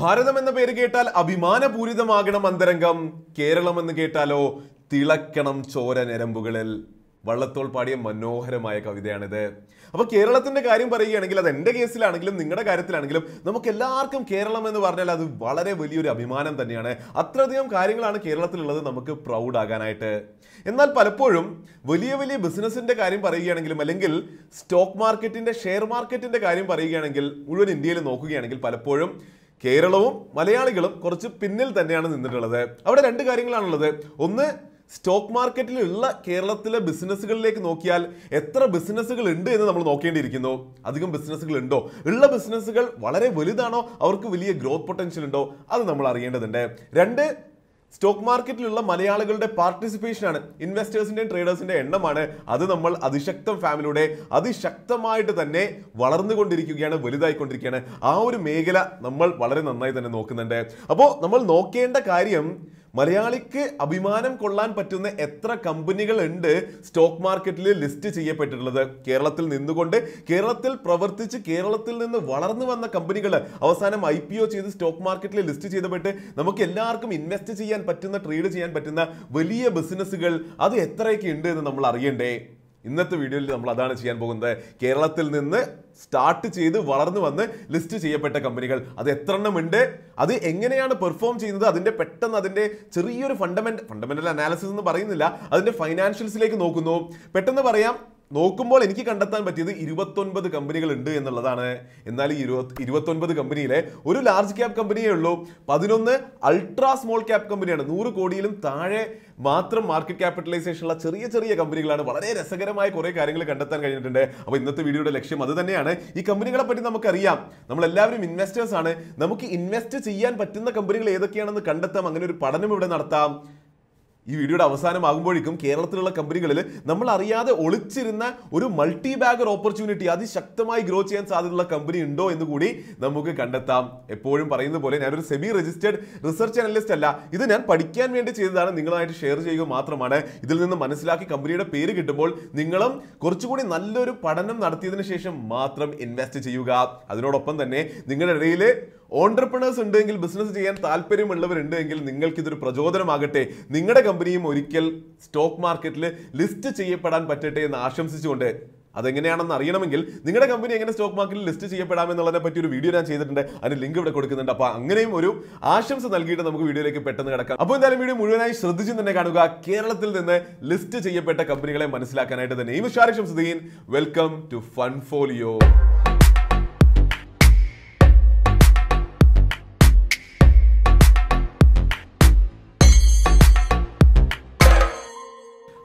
ഭാരതം എന്ന പേര് കേട്ടാൽ അഭിമാനപൂരിതമാകണം അന്തരംഗം കേരളം എന്ന് കേട്ടാലോ തിളക്കണം ചോര നരമ്പുകളിൽ വള്ളത്തോൾ പാടിയ മനോഹരമായ കവിതയാണിത് അപ്പോൾ കേരളത്തിന്റെ കാര്യം പറയുകയാണെങ്കിൽ അത് എൻ്റെ കേസിലാണെങ്കിലും നിങ്ങളുടെ കാര്യത്തിലാണെങ്കിലും നമുക്ക് എല്ലാവർക്കും കേരളം എന്ന് പറഞ്ഞാൽ അത് വളരെ വലിയൊരു അഭിമാനം തന്നെയാണ് അത്രയധികം കാര്യങ്ങളാണ് കേരളത്തിലുള്ളത് നമുക്ക് പ്രൗഡ് ആകാനായിട്ട് എന്നാൽ പലപ്പോഴും വലിയ വലിയ ബിസിനസ്സിന്റെ കാര്യം പറയുകയാണെങ്കിലും അല്ലെങ്കിൽ സ്റ്റോക്ക് മാർക്കറ്റിന്റെ ഷെയർ മാർക്കറ്റിന്റെ കാര്യം പറയുകയാണെങ്കിൽ മുഴുവൻ ഇന്ത്യയിൽ നോക്കുകയാണെങ്കിൽ പലപ്പോഴും കേരളവും മലയാളികളും കുറച്ച് പിന്നിൽ തന്നെയാണ് നിന്നിട്ടുള്ളത് അവിടെ രണ്ട് കാര്യങ്ങളാണുള്ളത് ഒന്ന് സ്റ്റോക്ക് മാർക്കറ്റിലുള്ള കേരളത്തിലെ ബിസിനസ്സുകളിലേക്ക് നോക്കിയാൽ എത്ര ബിസിനസ്സുകൾ ഉണ്ട് എന്ന് നമ്മൾ നോക്കേണ്ടിയിരിക്കുന്നു അധികം ബിസിനസ്സുകൾ ഉണ്ടോ ഉള്ള ബിസിനസ്സുകൾ വളരെ വലുതാണോ അവർക്ക് വലിയ ഗ്രോത്ത് പൊട്ടൻഷ്യൽ ഉണ്ടോ അത് നമ്മൾ അറിയേണ്ടതുണ്ട് രണ്ട് സ്റ്റോക്ക് മാർക്കറ്റിലുള്ള മലയാളികളുടെ പാർട്ടിസിപ്പേഷനാണ് ഇൻവെസ്റ്റേഴ്സിൻ്റെയും ട്രേഡേഴ്സിൻ്റെയും എണ്ണമാണ് അത് നമ്മൾ അതിശക്തം ഫാമിലിയുടെ അതിശക്തമായിട്ട് തന്നെ വളർന്നുകൊണ്ടിരിക്കുകയാണ് വലുതായിക്കൊണ്ടിരിക്കുകയാണ് ആ ഒരു മേഖല നമ്മൾ വളരെ നന്നായി തന്നെ നോക്കുന്നുണ്ട് അപ്പോൾ നമ്മൾ നോക്കേണ്ട കാര്യം മലയാളിക്ക് അഭിമാനം കൊള്ളാൻ പറ്റുന്ന എത്ര കമ്പനികൾ ഉണ്ട് സ്റ്റോക്ക് മാർക്കറ്റിൽ ലിസ്റ്റ് ചെയ്യപ്പെട്ടിട്ടുള്ളത് കേരളത്തിൽ നിന്നുകൊണ്ട് കേരളത്തിൽ പ്രവർത്തിച്ച് കേരളത്തിൽ നിന്ന് വളർന്നു വന്ന കമ്പനികൾ അവസാനം ഐ പി ഒ ചെയ്ത് സ്റ്റോക്ക് മാർക്കറ്റിൽ ലിസ്റ്റ് ചെയ്തപ്പെട്ട് നമുക്ക് എല്ലാവർക്കും ഇൻവെസ്റ്റ് ചെയ്യാൻ പറ്റുന്ന ട്രേഡ് ചെയ്യാൻ പറ്റുന്ന വലിയ ബിസിനസ്സുകൾ അത് എത്രയൊക്കെ ഉണ്ട് എന്ന് നമ്മൾ അറിയണ്ടേ ഇന്നത്തെ വീഡിയോയിൽ നമ്മൾ അതാണ് ചെയ്യാൻ പോകുന്നത് കേരളത്തിൽ നിന്ന് സ്റ്റാർട്ട് ചെയ്ത് വളർന്നു വന്ന് ലിസ്റ്റ് ചെയ്യപ്പെട്ട കമ്പനികൾ അത് എത്ര എണ്ണം ഉണ്ട് അത് എങ്ങനെയാണ് പെർഫോം ചെയ്യുന്നത് അതിൻ്റെ പെട്ടെന്ന് അതിൻ്റെ ചെറിയൊരു ഫണ്ടമെൻ്റ് ഫണ്ടമെൻ്റൽ അനാലിസിസ് എന്ന് പറയുന്നില്ല അതിൻ്റെ ഫൈനാൻഷ്യൽസിലേക്ക് നോക്കുന്നു പെട്ടെന്ന് പറയാം നോക്കുമ്പോൾ എനിക്ക് കണ്ടെത്താൻ പറ്റിയത് ഇരുപത്തൊൻപത് ഉണ്ട് എന്നുള്ളതാണ് എന്നാൽ ഈ ഇരുപത്തി ഇരുപത്തൊൻപത് കമ്പനിയിലെ ഒരു ലാർജ് ക്യാപ് കമ്പനിയേ ഉള്ളൂ പതിനൊന്ന് അൾട്രാ സ്മോൾ ക്യാപ് കമ്പനിയാണ് നൂറ് കോടിയിലും താഴെ മാത്രം മാർക്കറ്റ് ക്യാപിറ്റലൈസേഷൻ ഉള്ള ചെറിയ ചെറിയ കമ്പനികളാണ് വളരെ രസകരമായ കുറേ കാര്യങ്ങൾ കണ്ടെത്താൻ കഴിഞ്ഞിട്ടുണ്ട് അപ്പോൾ ഇന്നത്തെ വീഡിയോയുടെ ലക്ഷ്യം അത് തന്നെയാണ് ഈ കമ്പനികളെ പറ്റി നമുക്കറിയാം നമ്മൾ എല്ലാവരും ഇൻവെസ്റ്റേഴ്സ് ആണ് നമുക്ക് ഇൻവെസ്റ്റ് ചെയ്യാൻ പറ്റുന്ന കമ്പനികൾ ഏതൊക്കെയാണെന്ന് കണ്ടെത്താം അങ്ങനെ ഒരു പഠനം ഇവിടെ നടത്താം ഈ വീഡിയോയുടെ അവസാനമാകുമ്പോഴേക്കും കേരളത്തിലുള്ള കമ്പനികളിൽ നമ്മൾ അറിയാതെ ഒളിച്ചിരുന്ന ഒരു മൾട്ടി ബാഗർ ഓപ്പർച്യൂണിറ്റി അതിശക്തമായി ഗ്രോ ചെയ്യാൻ സാധ്യതയുള്ള കമ്പനി ഉണ്ടോ എന്ന് കൂടി നമുക്ക് കണ്ടെത്താം എപ്പോഴും പറയുന്ന പോലെ ഞാനൊരു സെമി രജിസ്റ്റേർഡ് റിസർച്ച് അനലിസ്റ്റ് അല്ല ഇത് ഞാൻ പഠിക്കാൻ വേണ്ടി ചെയ്തതാണ് നിങ്ങളായിട്ട് ഷെയർ ചെയ്യുക മാത്രമാണ് ഇതിൽ നിന്ന് മനസ്സിലാക്കി കമ്പനിയുടെ പേര് കിട്ടുമ്പോൾ നിങ്ങളും കുറച്ചുകൂടി നല്ലൊരു പഠനം നടത്തിയതിനു ശേഷം മാത്രം ഇൻവെസ്റ്റ് ചെയ്യുക അതിനോടൊപ്പം തന്നെ നിങ്ങളുടെ ഇടയിൽ ഓണ്ടർപ്രണേഴ്സ് ഉണ്ടെങ്കിൽ ബിസിനസ് ചെയ്യാൻ താല്പര്യമുള്ളവരുണ്ട് എങ്കിൽ ഇതൊരു പ്രചോദനമാകട്ടെ നിങ്ങളുടെ കമ്പനിയും ഒരിക്കൽ സ്റ്റോക്ക് മാർക്കറ്റിൽ ലിസ്റ്റ് ചെയ്യപ്പെടാൻ പറ്റട്ടെ എന്ന് ആശംസിച്ചുകൊണ്ട് അതെങ്ങനെയാണെന്ന് അറിയണമെങ്കിൽ നിങ്ങളുടെ കമ്പനി എങ്ങനെ സ്റ്റോക്ക് മാർക്കറ്റിൽ ലിസ്റ്റ് ചെയ്യപ്പെടാമെന്നുള്ളതിനെ പറ്റി ഒരു വീഡിയോ ഞാൻ ചെയ്തിട്ടുണ്ട് അതിന് ലിങ്ക് ഇവിടെ കൊടുക്കുന്നുണ്ട് അപ്പോൾ അങ്ങനെയും ഒരു ആശംസ നൽകിയിട്ട് നമുക്ക് വീഡിയോയിലേക്ക് പെട്ടെന്ന് കിടക്കാം അപ്പോൾ എന്തായാലും വീഡിയോ മുഴുവനായി ശ്രദ്ധിച്ചു തന്നെ കാണുക കേരളത്തിൽ നിന്ന് ലിസ്റ്റ് ചെയ്യപ്പെട്ട കമ്പനികളെ മനസ്സിലാക്കാനായിട്ട് തന്നെ ഈ Shari Shamsuddin welcome to Folio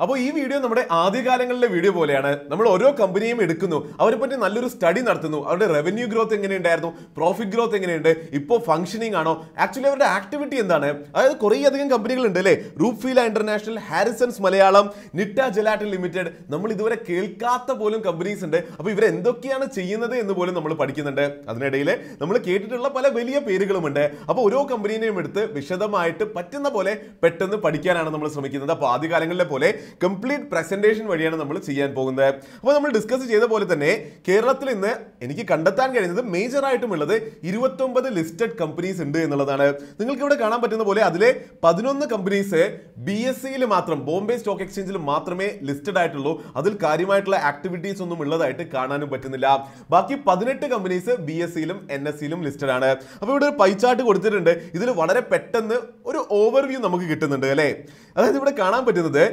അപ്പോൾ ഈ വീഡിയോ നമ്മുടെ ആദ്യകാലങ്ങളിലെ വീഡിയോ പോലെയാണ് നമ്മൾ ഓരോ കമ്പനിയും എടുക്കുന്നു അവരെ പറ്റി നല്ലൊരു സ്റ്റഡി നടത്തുന്നു അവരുടെ റവന്യൂ ഗ്രോത്ത് എങ്ങനെയുണ്ടായിരുന്നു പ്രോഫിറ്റ് ഗ്രോത്ത് എങ്ങനെയുണ്ട് ഇപ്പോൾ ഫംഗ്ഷനിങ് ആണോ ആക്ച്വലി അവരുടെ ആക്ടിവിറ്റി എന്താണ് അതായത് കുറേയധികം ഉണ്ട് അല്ലേ Rubfila international Harrisons Malayalam Nitta gelatin limited നമ്മൾ ഇതുവരെ കേൾക്കാത്ത പോലും കമ്പനീസ് ഉണ്ട് അപ്പോൾ ഇവർ എന്തൊക്കെയാണ് ചെയ്യുന്നത് എന്ന് പോലും നമ്മൾ പഠിക്കുന്നുണ്ട് അതിനിടയിൽ നമ്മൾ കേട്ടിട്ടുള്ള പല വലിയ പേരുകളുമുണ്ട് അപ്പോൾ ഓരോ കമ്പനീനെയും എടുത്ത് വിശദമായിട്ട് പറ്റുന്ന പോലെ പെട്ടെന്ന് പഠിക്കാനാണ് നമ്മൾ ശ്രമിക്കുന്നത് അപ്പോൾ ആദ്യകാലങ്ങളിലെ പോലെ കംപ്ലീറ്റ് പ്രസൻറ്റേഷൻ വഴിയാണ് നമ്മൾ ചെയ്യാൻ പോകുന്നത് അപ്പോൾ നമ്മൾ ഡിസ്കസ് ചെയ്ത പോലെ തന്നെ കേരളത്തിൽ ഇന്ന് എനിക്ക് കണ്ടെത്താൻ കഴിയുന്നത് മേജറായിട്ടുമുള്ളത് ഇരുപത്തൊമ്പത് ലിസ്റ്റഡ് കമ്പനീസ് ഉണ്ട് എന്നുള്ളതാണ് നിങ്ങൾക്ക് ഇവിടെ കാണാൻ പറ്റുന്ന പോലെ അതിലെ പതിനൊന്ന് കമ്പനീസ് ബി എസ് സിയിൽ മാത്രം ബോംബെ സ്റ്റോക്ക് എക്സ്ചേഞ്ചിൽ മാത്രമേ ലിസ്റ്റഡ് ആയിട്ടുള്ളൂ അതിൽ കാര്യമായിട്ടുള്ള ആക്ടിവിറ്റീസ് ഒന്നും ഉള്ളതായിട്ട് കാണാനും പറ്റുന്നില്ല ബാക്കി പതിനെട്ട് കമ്പനീസ് ബി എസ് സിയിലും എൻ എസ് സിയിലും ലിസ്റ്റഡ് ആണ് അപ്പോൾ ഇവിടെ ഒരു പൈച്ചാർട്ട് കൊടുത്തിട്ടുണ്ട് ഇതിൽ വളരെ പെട്ടെന്ന് ഒരു ഓവർവ്യൂ നമുക്ക് കിട്ടുന്നുണ്ട് അല്ലേ അതായത് ഇവിടെ കാണാൻ പറ്റുന്നത്